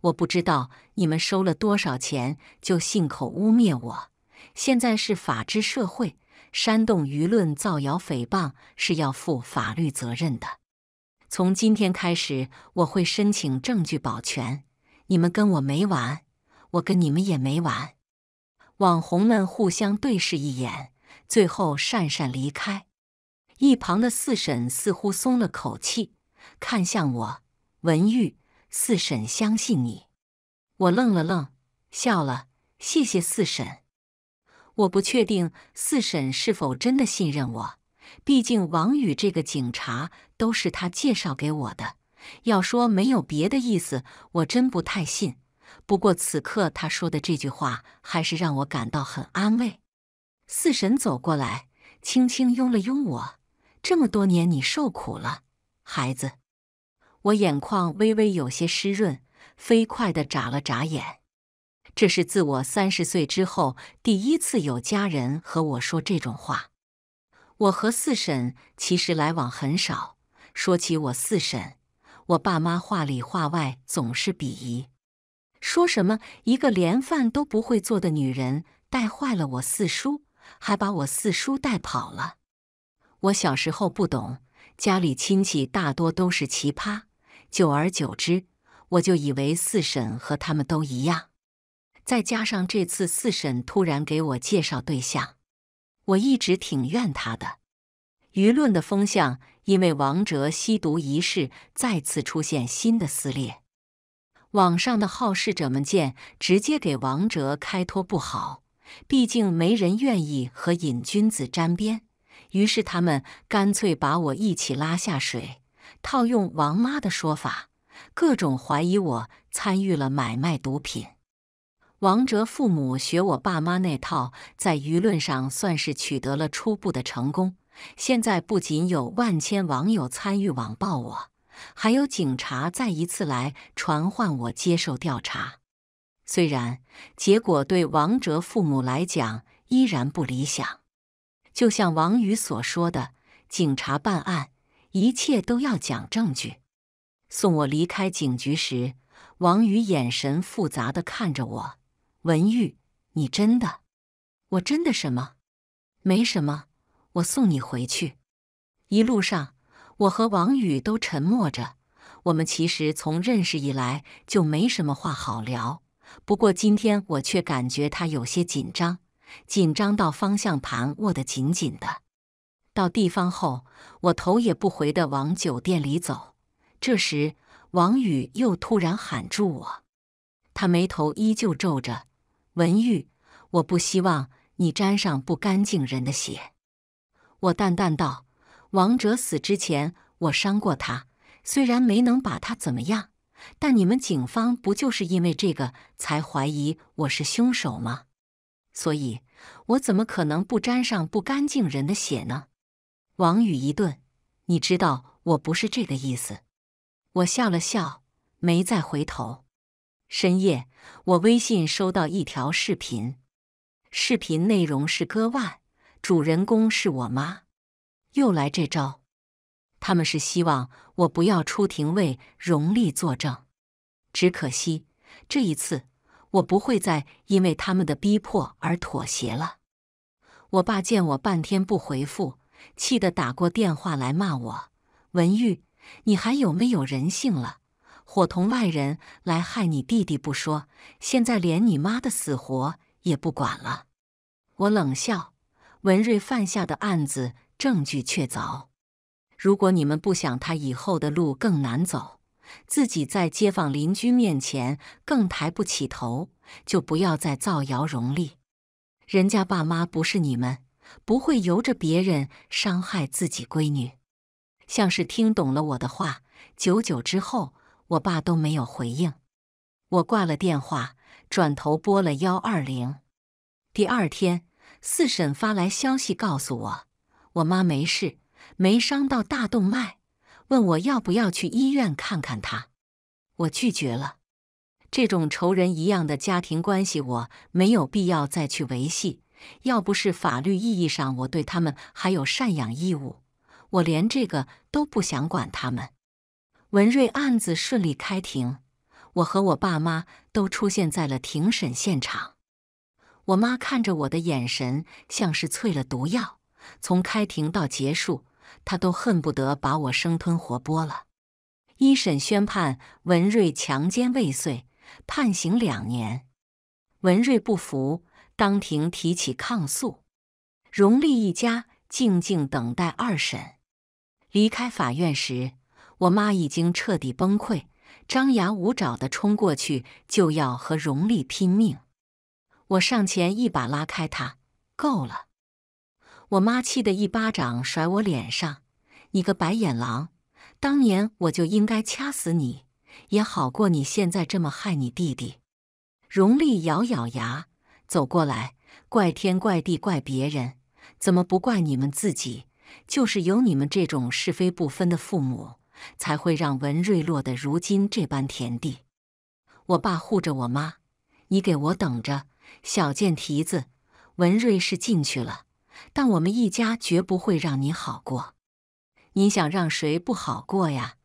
我不知道你们收了多少钱就信口污蔑我。现在是法治社会，煽动舆论、造谣诽谤是要负法律责任的。”从今天开始，我会申请证据保全。你们跟我没完，我跟你们也没完。网红们互相对视一眼，最后讪讪离开。一旁的四婶似乎松了口气，看向我：“文玉，四婶相信你。”我愣了愣，笑了：“谢谢四婶。”我不确定四婶是否真的信任我。毕竟，王宇这个警察都是他介绍给我的。要说没有别的意思，我真不太信。不过，此刻他说的这句话还是让我感到很安慰。四婶走过来，轻轻拥了拥我。这么多年，你受苦了，孩子。我眼眶微微有些湿润，飞快地眨了眨眼。这是自我三十岁之后第一次有家人和我说这种话。我和四婶其实来往很少。说起我四婶，我爸妈话里话外总是鄙夷，说什么一个连饭都不会做的女人，带坏了我四叔，还把我四叔带跑了。我小时候不懂，家里亲戚大多都是奇葩。久而久之，我就以为四婶和他们都一样。再加上这次四婶突然给我介绍对象。我一直挺怨他的。舆论的风向因为王哲吸毒一事再次出现新的撕裂。网上的好事者们见直接给王哲开脱不好，毕竟没人愿意和瘾君子沾边，于是他们干脆把我一起拉下水。套用王妈的说法，各种怀疑我参与了买卖毒品。王哲父母学我爸妈那套，在舆论上算是取得了初步的成功。现在不仅有万千网友参与网暴我，还有警察再一次来传唤我接受调查。虽然结果对王哲父母来讲依然不理想，就像王宇所说的：“警察办案，一切都要讲证据。”送我离开警局时，王宇眼神复杂的看着我。文玉，你真的？我真的什么？没什么。我送你回去。一路上，我和王宇都沉默着。我们其实从认识以来就没什么话好聊。不过今天我却感觉他有些紧张，紧张到方向盘握得紧紧的。到地方后，我头也不回地往酒店里走。这时，王宇又突然喊住我，他眉头依旧皱着。文玉，我不希望你沾上不干净人的血。我淡淡道：“王哲死之前，我伤过他，虽然没能把他怎么样，但你们警方不就是因为这个才怀疑我是凶手吗？所以我怎么可能不沾上不干净人的血呢？”王宇一顿，你知道我不是这个意思。我笑了笑，没再回头。深夜，我微信收到一条视频，视频内容是割腕，主人公是我妈，又来这招。他们是希望我不要出庭为荣利作证，只可惜这一次我不会再因为他们的逼迫而妥协了。我爸见我半天不回复，气得打过电话来骂我：“文玉，你还有没有人性了？”伙同外人来害你弟弟不说，现在连你妈的死活也不管了。我冷笑：“文瑞犯下的案子证据确凿，如果你们不想他以后的路更难走，自己在街坊邻居面前更抬不起头，就不要再造谣容利。人家爸妈不是你们，不会由着别人伤害自己闺女。”像是听懂了我的话，久久之后。我爸都没有回应，我挂了电话，转头拨了幺二零。第二天，四婶发来消息告诉我，我妈没事，没伤到大动脉，问我要不要去医院看看她。我拒绝了，这种仇人一样的家庭关系，我没有必要再去维系。要不是法律意义上我对他们还有赡养义务，我连这个都不想管他们。文瑞案子顺利开庭，我和我爸妈都出现在了庭审现场。我妈看着我的眼神像是淬了毒药，从开庭到结束，她都恨不得把我生吞活剥了。一审宣判，文瑞强奸未遂，判刑两年。文瑞不服，当庭提起抗诉。荣利一家静静等待二审。离开法院时。我妈已经彻底崩溃，张牙舞爪地冲过去，就要和荣丽拼命。我上前一把拉开她，够了！我妈气得一巴掌甩我脸上：“你个白眼狼！当年我就应该掐死你，也好过你现在这么害你弟弟。”荣丽咬咬牙走过来，怪天怪地怪别人，怎么不怪你们自己？就是有你们这种是非不分的父母。才会让文瑞落得如今这般田地。我爸护着我妈，你给我等着，小贱蹄子！文瑞是进去了，但我们一家绝不会让你好过。你想让谁不好过呀？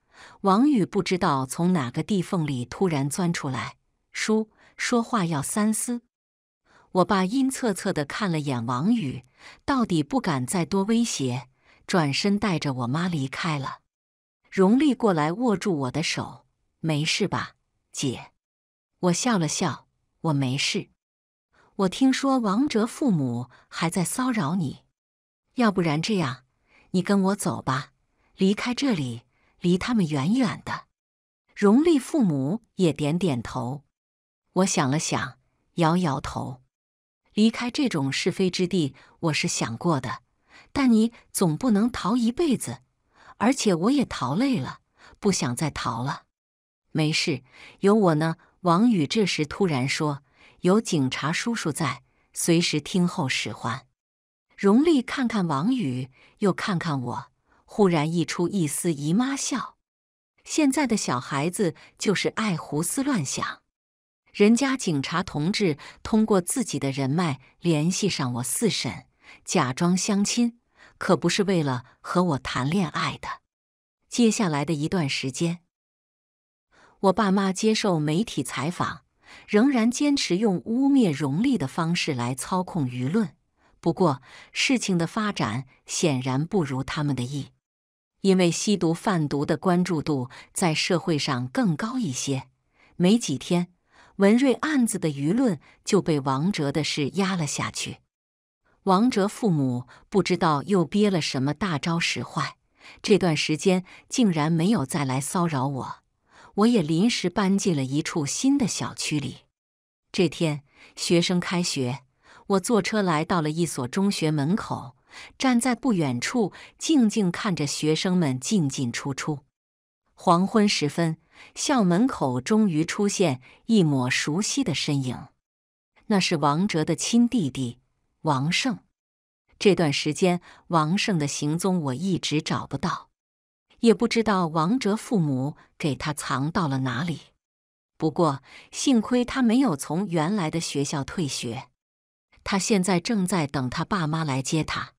王宇不知道从哪个地缝里突然钻出来，叔说话要三思。我爸阴恻恻地看了眼王宇，到底不敢再多威胁，转身带着我妈离开了。荣丽过来握住我的手，没事吧，姐？我笑了笑，我没事。我听说王哲父母还在骚扰你，要不然这样，你跟我走吧，离开这里，离他们远远的。荣丽父母也点点头。我想了想，摇摇头。离开这种是非之地，我是想过的，但你总不能逃一辈子。而且我也逃累了，不想再逃了。没事，有我呢。王宇这时突然说：“有警察叔叔在，随时听候使唤。”荣丽看看王宇，又看看我，忽然溢出一丝姨妈笑。现在的小孩子就是爱胡思乱想。人家警察同志通过自己的人脉联系上我四婶，假装相亲。可不是为了和我谈恋爱的。接下来的一段时间，我爸妈接受媒体采访，仍然坚持用污蔑荣利的方式来操控舆论。不过，事情的发展显然不如他们的意，因为吸毒贩毒的关注度在社会上更高一些。没几天，文瑞案子的舆论就被王哲的事压了下去。王哲父母不知道又憋了什么大招使坏，这段时间竟然没有再来骚扰我。我也临时搬进了一处新的小区里。这天学生开学，我坐车来到了一所中学门口，站在不远处静静看着学生们进进出出。黄昏时分，校门口终于出现一抹熟悉的身影，那是王哲的亲弟弟。王胜，这段时间王胜的行踪我一直找不到，也不知道王哲父母给他藏到了哪里。不过幸亏他没有从原来的学校退学，他现在正在等他爸妈来接他。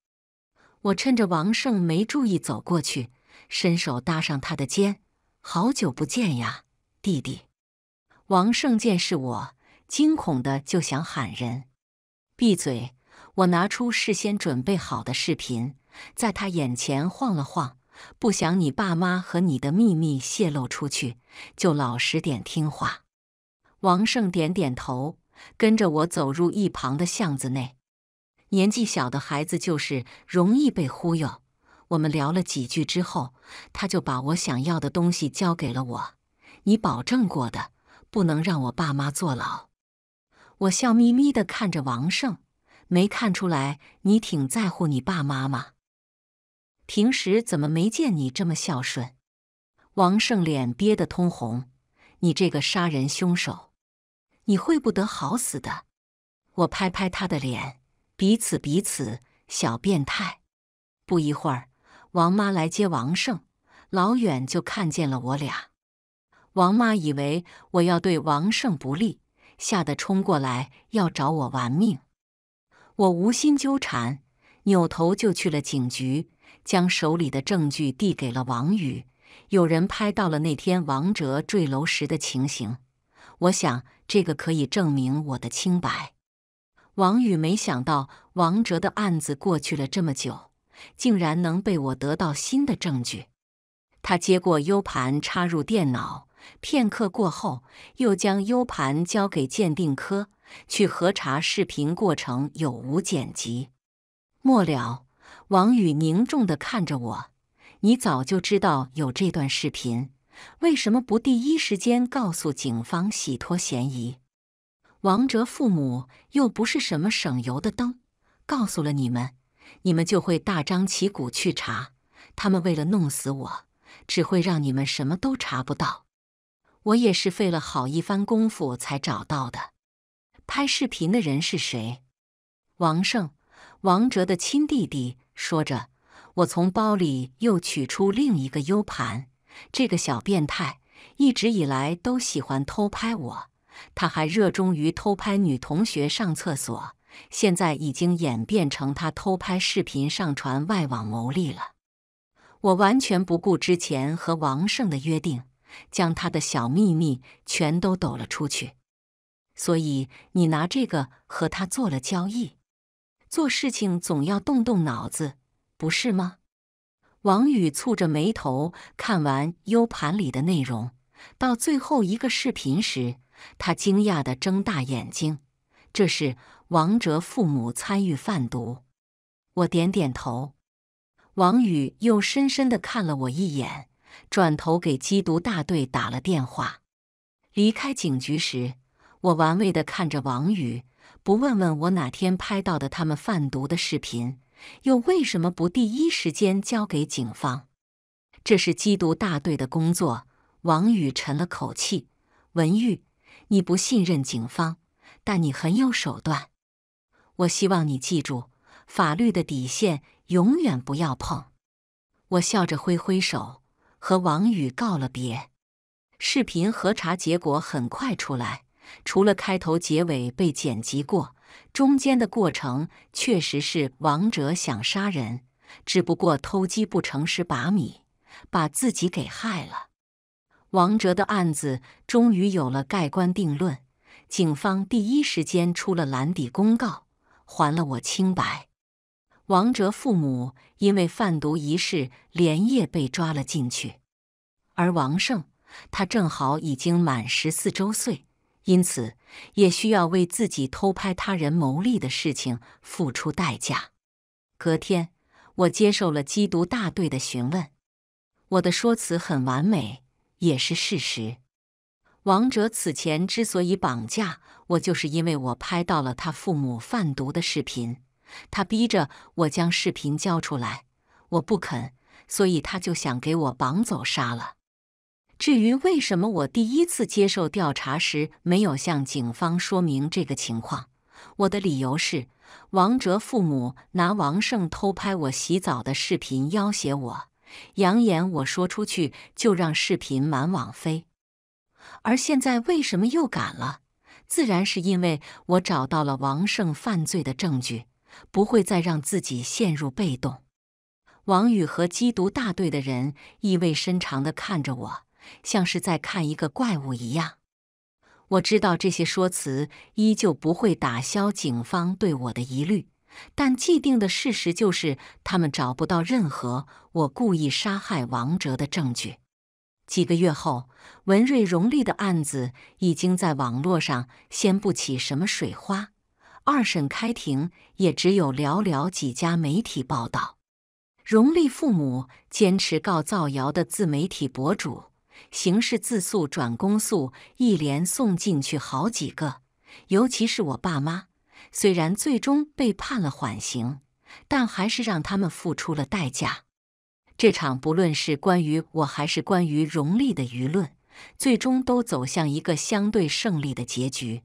我趁着王胜没注意走过去，伸手搭上他的肩。好久不见呀，弟弟！王胜见是我，惊恐的就想喊人：“闭嘴！”我拿出事先准备好的视频，在他眼前晃了晃，不想你爸妈和你的秘密泄露出去，就老实点听话。王胜点点头，跟着我走入一旁的巷子内。年纪小的孩子就是容易被忽悠。我们聊了几句之后，他就把我想要的东西交给了我。你保证过的，不能让我爸妈坐牢。我笑眯眯地看着王胜。没看出来你挺在乎你爸妈吗？平时怎么没见你这么孝顺？王胜脸憋得通红，你这个杀人凶手，你会不得好死的！我拍拍他的脸，彼此彼此，小变态。不一会儿，王妈来接王胜，老远就看见了我俩。王妈以为我要对王胜不利，吓得冲过来要找我玩命。我无心纠缠，扭头就去了警局，将手里的证据递给了王宇。有人拍到了那天王哲坠楼时的情形，我想这个可以证明我的清白。王宇没想到王哲的案子过去了这么久，竟然能被我得到新的证据。他接过 U 盘，插入电脑，片刻过后，又将 U 盘交给鉴定科。去核查视频过程有无剪辑。末了，王宇凝重地看着我：“你早就知道有这段视频，为什么不第一时间告诉警方洗脱嫌疑？”王哲父母又不是什么省油的灯，告诉了你们，你们就会大张旗鼓去查。他们为了弄死我，只会让你们什么都查不到。我也是费了好一番功夫才找到的。拍视频的人是谁？王胜，王哲的亲弟弟。说着，我从包里又取出另一个 U 盘。这个小变态一直以来都喜欢偷拍我，他还热衷于偷拍女同学上厕所，现在已经演变成他偷拍视频上传外网牟利了。我完全不顾之前和王胜的约定，将他的小秘密全都抖了出去。所以你拿这个和他做了交易，做事情总要动动脑子，不是吗？王宇蹙着眉头看完 U 盘里的内容，到最后一个视频时，他惊讶的睁大眼睛。这是王哲父母参与贩毒。我点点头。王宇又深深的看了我一眼，转头给缉毒大队打了电话。离开警局时。我玩味的看着王宇，不问问我哪天拍到的他们贩毒的视频，又为什么不第一时间交给警方？这是缉毒大队的工作。王宇沉了口气：“文玉，你不信任警方，但你很有手段。我希望你记住，法律的底线永远不要碰。”我笑着挥挥手，和王宇告了别。视频核查结果很快出来。除了开头、结尾被剪辑过，中间的过程确实是王哲想杀人，只不过偷鸡不成蚀把米，把自己给害了。王哲的案子终于有了盖棺定论，警方第一时间出了蓝底公告，还了我清白。王哲父母因为贩毒一事，连夜被抓了进去，而王胜，他正好已经满十四周岁。因此，也需要为自己偷拍他人谋利的事情付出代价。隔天，我接受了缉毒大队的询问，我的说辞很完美，也是事实。王哲此前之所以绑架我，就是因为我拍到了他父母贩毒的视频，他逼着我将视频交出来，我不肯，所以他就想给我绑走杀了。至于为什么我第一次接受调查时没有向警方说明这个情况，我的理由是王哲父母拿王胜偷拍我洗澡的视频要挟我，扬言我说出去就让视频满网飞。而现在为什么又敢了？自然是因为我找到了王胜犯罪的证据，不会再让自己陷入被动。王宇和缉毒大队的人意味深长地看着我。像是在看一个怪物一样。我知道这些说辞依旧不会打消警方对我的疑虑，但既定的事实就是他们找不到任何我故意杀害王哲的证据。几个月后，文瑞荣丽的案子已经在网络上掀不起什么水花，二审开庭也只有寥寥几家媒体报道。荣丽父母坚持告造谣的自媒体博主。刑事自诉转公诉，一连送进去好几个。尤其是我爸妈，虽然最终被判了缓刑，但还是让他们付出了代价。这场不论是关于我还是关于荣利的舆论，最终都走向一个相对胜利的结局。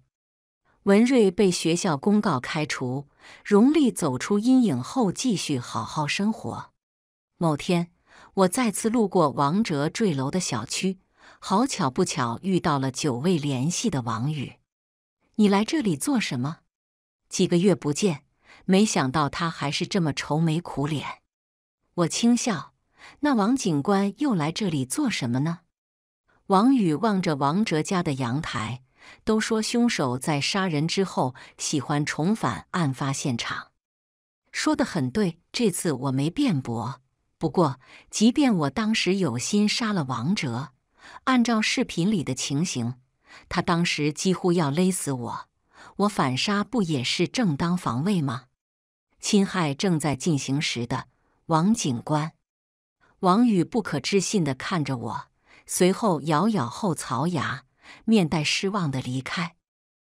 文瑞被学校公告开除，荣利走出阴影后继续好好生活。某天。我再次路过王哲坠楼的小区，好巧不巧遇到了久未联系的王宇。你来这里做什么？几个月不见，没想到他还是这么愁眉苦脸。我轻笑：“那王警官又来这里做什么呢？”王宇望着王哲家的阳台，都说凶手在杀人之后喜欢重返案发现场，说的很对。这次我没辩驳。不过，即便我当时有心杀了王哲，按照视频里的情形，他当时几乎要勒死我，我反杀不也是正当防卫吗？侵害正在进行时的王警官，王宇不可置信地看着我，随后咬咬后槽牙，面带失望的离开。